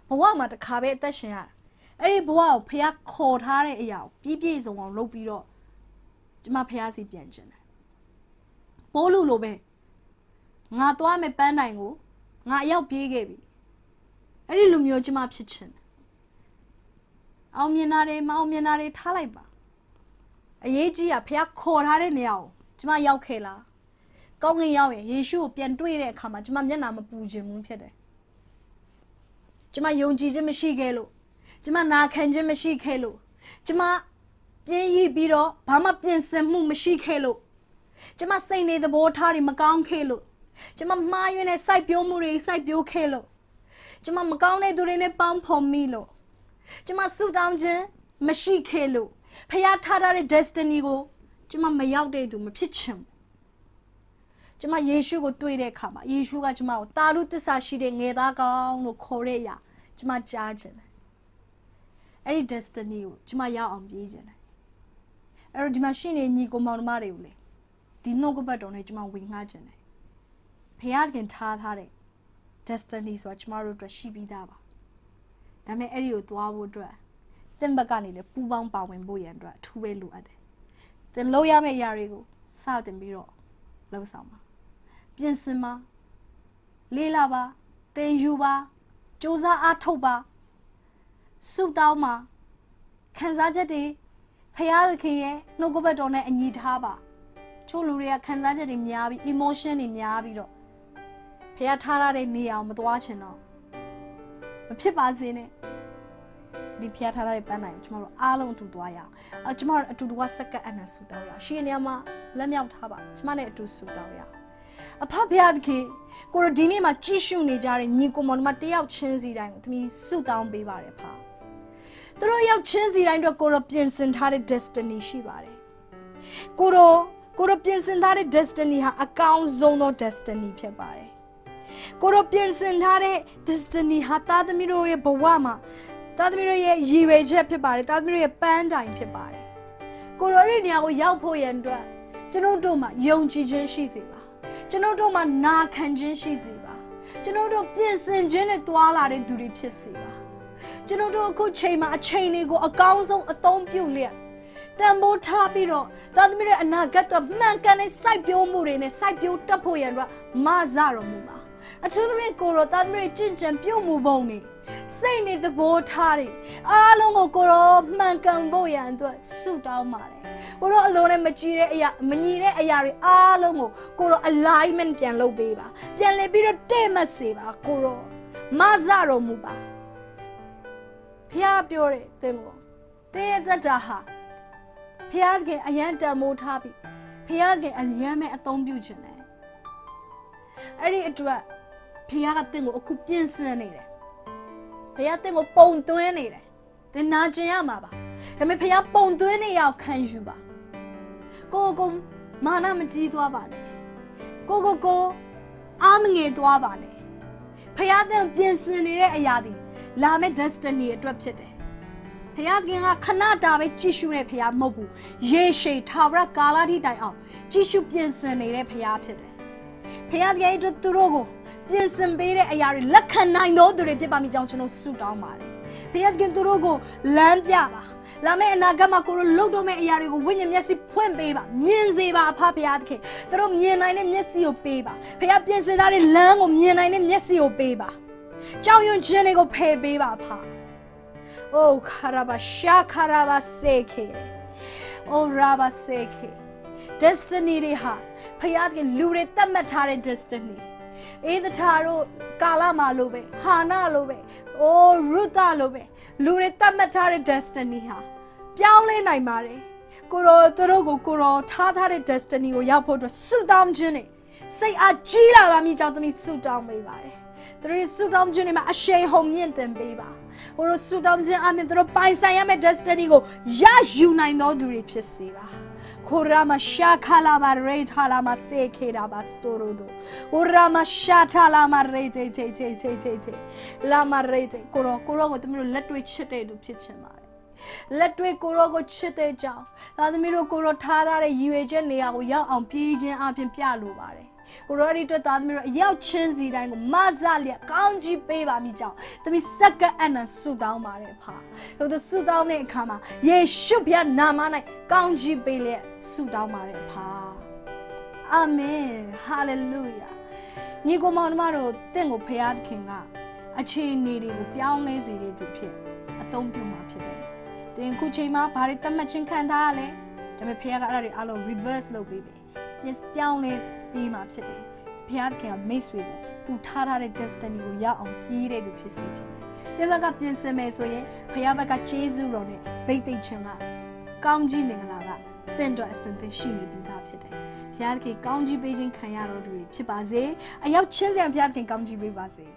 Speaker 1: ဘဝမှာတစ်ခါပဲအသက်ရှင်ရတာအဲ့ဒီဘဝကိုဖះခေါ်ထားတဲ့အရာကိုပြည့်ပြည့်စုံအောင်လုပ်ပြီးတော့ကျမဖះစီပြန်ကျင်တယ်ပိုးလူလိုပဲငါသွားမယ်ပန်းတိုင်ကိုငါအရောက်ပြေးခဲ့ပြီအဲ့ဒီလူမျိုးကျမဖြစ်ချင်အောင်မြင်တာတွေမအောင်မြင်တာတွေထားလိုက်ပါအရေးကြီးတာဖခင်ခေါ်ထားတဲ့နေရာကိုကျမရောက်ခဲ့လားကောင်းကင်ရောက်ရင်ယေရှုကိုပြန်တွေ့တဲ့အခါမှာကျမမျက်နာမပူခြင်းဘူးဖြစ်တယ်ကျမယုံကြည်ခြင်းမရှိခဲ့လို့ကျမနာခံခြင်းမရှိခဲ့လို့ကျမပြင်းရည်ပြီးတော့ဘာမှပြင်ဆင်မှု မရှိခဲ့လို့ကျမစိတ်နေသဘောထားတွေမကောင်းခဲ့လို့ကျမမှားယွင်းတဲ့စိုက်ပျိုးမှုတွေစိုက်ပျိုးခဲ့လို့ကျမမကောင်းတဲ့သူတွေနဲ့ပေါင်းဖော်မိလို့ကျမဆူတောင်းခြင်းမရှိခဲ့လို့ဖះထားတဲ့ destiny ကို ကျမမရောက်တဲ့သူမဖြစ်ချင်ဘူးကျမယေရှုကိုတွေ့တဲ့အခါမှာယေရှုကကျမကိုတာလူတစ္ဆာရှိတဲ့ငယ်သားကောင်းလို့ခေါ်တဲ့အရာကျမကြားခြင်းတယ်အဲ့ဒီ destiny ကိုကျမရောက်အောင်ပြေးခြင်းတယ်အဲ့တော့ဒီမှာရှိနေညီကိုမောင်နှမတွေကိုလေဒီနှုတ်ကပတ်တော်နဲ့ကျမဝင်ငှခြင်းတယ်ဖះခင်ထားထားတဲ့ destiny ဆိုတာကျမတို့အတွက်ရှိပြီးသားပါဒါပေမဲ့အဲ့ဒီကိုသွားဖို့အတွက်သင်ဘက်ကနေလည်းပူပေါင်းပါဝင်ဖို့ရန်အတွက်အထူးပဲလိုအပ်တယ်သင်လုပ်ရမယ့်အရာတွေကိုစတင်ပြီးတော့လှုပ်ဆောင်ပါပြင်ဆင်ပါလေးလာပါသင်ယူပါစူးစမ်းအားထုတ်ပါဆုတောင်းပါခံစားချက်တွေဖရာသခင်ရဲ့နှုတ်ကပတ်တော်နဲ့အညီထားပါချို့လူတွေကခံစားချက်တွေများပြီး emotion တွေများပြီးတော့ဖရာထားရတဲ့နေရာကိုမသွားချင်တော့မဖြစ်ပါစေနဲ့ဒီဖျားထားတဲ့ပန်းတိုင်းကျွန်တော်တို့အားလုံးအတူသွားရအောင်အဲကျွန်တော်တို့အတူတူကစက္ကန့်အနံဆူတောင်းရအောင်ရှင်နေရာမှာလက်မြောက်ထားပါကျွန်မနဲ့အတူဆူတောင်းရအောင်အဖဖျားတခင်ကိုတို့ဒီနေ့မှာကြည့်ရှုနေကြတဲ့ညီကိုမောင်တို့မတယောက်ချင်းစီတိုင်းကိုသမီးဆူတောင်းပေးပါတယ်ဖာသူတို့ယောက်ချင်းစီတိုင်းတို့ကိုတို့ပြင်ဆင်ထားတဲ့ destiny ရှိပါတယ်ကိုတို့ကိုတို့ပြင်ဆင်ထားတဲ့ destiny ဟာအကောင်းဆုံးသော destiny ဖြစ်ပါတယ်ကိုတို့ပြင်ဆင်ထားတဲ့ destiny ဟာသားသမီးတို့ရဲ့ဘဝမှာသားသမီးတို့ရဲ့ရည်ရွယ်ချက်ဖြစ်ပါတယ်သားသမီးတို့ရဲ့ပန်းတိုင်ဖြစ်ပါတယ်ကိုတို့ရဲ့နေရာကိုရောက်ဖို့ရန်အတွက်ကျွန်ုပ်တို့မှာယုံကြည်ခြင်းရှိစေပါကျွန်ုပ်တို့မှာနာခံခြင်းရှိစေပါကျွန်ုပ်တို့ပြင်ဆင်ခြင်းနဲ့တွာလာတဲ့သူတွေဖြစ်စေပါကျွန်ုပ်တို့အခုချိန်မှာအချိန်တွေကို အကောင်းဆုံးအသုံးပြုလျက်တန်ဖိုးထားပြီးတော့သာသမီတွေအနာဂတ်တော့မှန်ကန်တဲ့စိုက်ပျိုးမှုတွေနဲ့စိုက်ပျိုးတတ်ဖို့ရန်တော့မဆရတော်မူပါအထူးသဖြင့်ကိုရောသားသမီးတွေကြင်ကြံပြုတ်မှုပုံနေစိတ်နေသဘောထားတွေအားလုံးကိုကိုရောမှန်ကန်ဖို့ရန်အတွက်ဆုတောင်းပါတယ်ကိုရောအလုံးနဲ့မကြည်တဲ့အရာမညီတဲ့အရာတွေအားလုံးကိုကိုရော alignment ပြန်လုပ်ပေးပါပြန်လည်ပြီးတော့တဲ့မှတ်စေပါကိုရောမဆတော်မူပါဖះပြောတယ်သင်ကိုတင်းရဲ့တက်တာဟာဖះခင်အရန်တမိုးထားပြီဖះခင်အရန်မဲ့အသုံးပြုခြင်းတယ်အဲ့ဒီအတွက်ဖခင်ကတင့်ကိုအခုပြင်ဆင်နေတယ်ဖခင်တင့်ကိုပုံသွင်းနေတယ်သင်နာကျင်ရမှာပါဒါပေမဲ့ဖခင်ပုံသွင်းနေရအောင်ခံယူပါကိုကိုမာနမကြီးသွားပါနဲ့ကိုကိုကိုအားမငယ်သွားပါနဲ့ဖခင်တင့်ပြင်ဆင်နေတဲ့အရာတွေလာမယ့် destiny အတွက်ဖြစ်တယ်ဖခင်ကခဏတာပဲကြည့်ရှုနေဖခင်မဟုတ်ဘူးရေရှည်ထာဝရကာလတိတိုင်အောင် ကြည့်ရှုပြင်ဆင်နေတဲ့ဖခင်ဖြစ်တယ်ဖခင်တကယ်သူတို့ကိုပြင်ဆင်ပေးတဲ့အရာတွေလက်ခံနိုင်သောသူတွေဖြစ်ပါမိကြောင်းကျွန်တော်ဆုတောင်းပါတယ်။ဘုရားခင်သူတို့ကိုလမ်းပြပါ။လာမယ့်အနာဂတ်မှာကိုတို့လုပ်တော့မယ့်အရာတွေကိုဝိညာဉ်မျက်စိဖွင့်ပေးပါ။မြင်စေပါအဖဘုရားသခင်။သူတို့မြင်နိုင်တဲ့မျက်စိကိုပေးပါ။ဘုရားပြင်ဆင်ထားတဲ့လမ်းကိုမြင်နိုင်တဲ့မျက်စိကိုပေးပါ။ကြောက်ရွံ့ခြင်းတွေကိုဖယ်ပေးပါအဖ။အိုခါရာဘာရှာခါရာဘာစေခေ။အိုရာဘာစေခေ။ destiny တွေဟာဖခင်ကလူတွေသတ်မှတ်ထားတဲ့ destiny ။အေးသထာတို့ကာလမှာလိုပဲဟာနာလိုပဲအိုးရုသလိုပဲလူတွေတတ်မှတ်ထားတဲ့ destiny ဟာပြောင်းလဲနိုင်ပါတယ်ကိုရောသူတို့ကိုကိုရောထားထားတဲ့ destiny ကိုရောက်ဖို့အတွက်ဆုတောင်းခြင်းနဲ့စိတ်အားကြီးလာပါမိကြောင့်သမီးဆုတောင်းပေးပါတယ်သူတို့ဆူတောင်းခြင်းတွေမှာအရှိန်ဟုန်မြင့်တင်ပေးပါ။ကိုတို့ဆူတောင်းခြင်းအမြင်သူတို့ပိုင်ဆိုင်ရမယ့် destiny ကိုရယူနိုင်သောသူတွေဖြစ်စေပါ။ korama Orama shata lama re te te te te te te. Lama re te. Koro koro ko tumiro let we chite du pitchen mare. လက်တွေ့ကိုရောကိုချစ်တဲ့ကြောင်သာသမီတို့ကိုရောထားထားတဲ့ရည်ရွယ်ချက်နေရာကိုရောက်အောင်ပြေးခြင်းအပြင်ပြလိုပါတယ်ကိုရောဒီအတွက်သားသမီးတို့အရောက်ချင်းစီတိုင်းကိုမဆလျက်ကောင်းကြီးပေးပါမိကြောင်းသမီးစက္ကန့်အနံဆုတောင်းပါတယ်ဖာဟိုသူဆုတောင်းတဲ့အခါမှာယေရှုဘုရားနာမ၌ကောင်းကြီးပေးလျက်ဆုတောင်းပါတယ်ဖာအာမင်ဟာလေလုယာညီကောင်မောင်တို့တို့တင့်ကိုဖရာသခင်ကအခြေအနေတွေကိုပြောင်းလဲစေတဲ့သူဖြစ်အသုံးပြုမှာဖြစ်တယ်။သင်ခုချိန်မှာဘာတွေတတ်မှတ်ချင်းခံထားရလဲ။ဒါပေမဲ့ဖရာကအဲ့ဒါတွေအလုံး reverse လုပ်ပေးပြီ။ပြန်ပြောင်းလဲပြီးမှဖြစ်တယ်ဘုရားခင်ကမိတ်ဆွေကိုသူထားထားတဲ့ destiny ကိုရောက်အောင်ပြေးတဲ့သူဖြစ်စေချင်တယ်တင်းဘက်ကပြင်ဆင်မယ်ဆိုရင်ဘုရားဘက်ကခြေဆုတော်နဲ့ဗိတ်သိက်ခြင်းကကောင်းကြီးမင်္ဂလာကတင့်တော်အစဉ်သင်ရှိနေပြီးသားဖြစ်တယ်ဘုရားခင်ကောင်းကြီးပေးခြင်းခံရတော်သူတွေဖြစ်ပါစေအရောက်ချင်းစံဘုရားခင်ကောင်းကြီးပေးပါစေ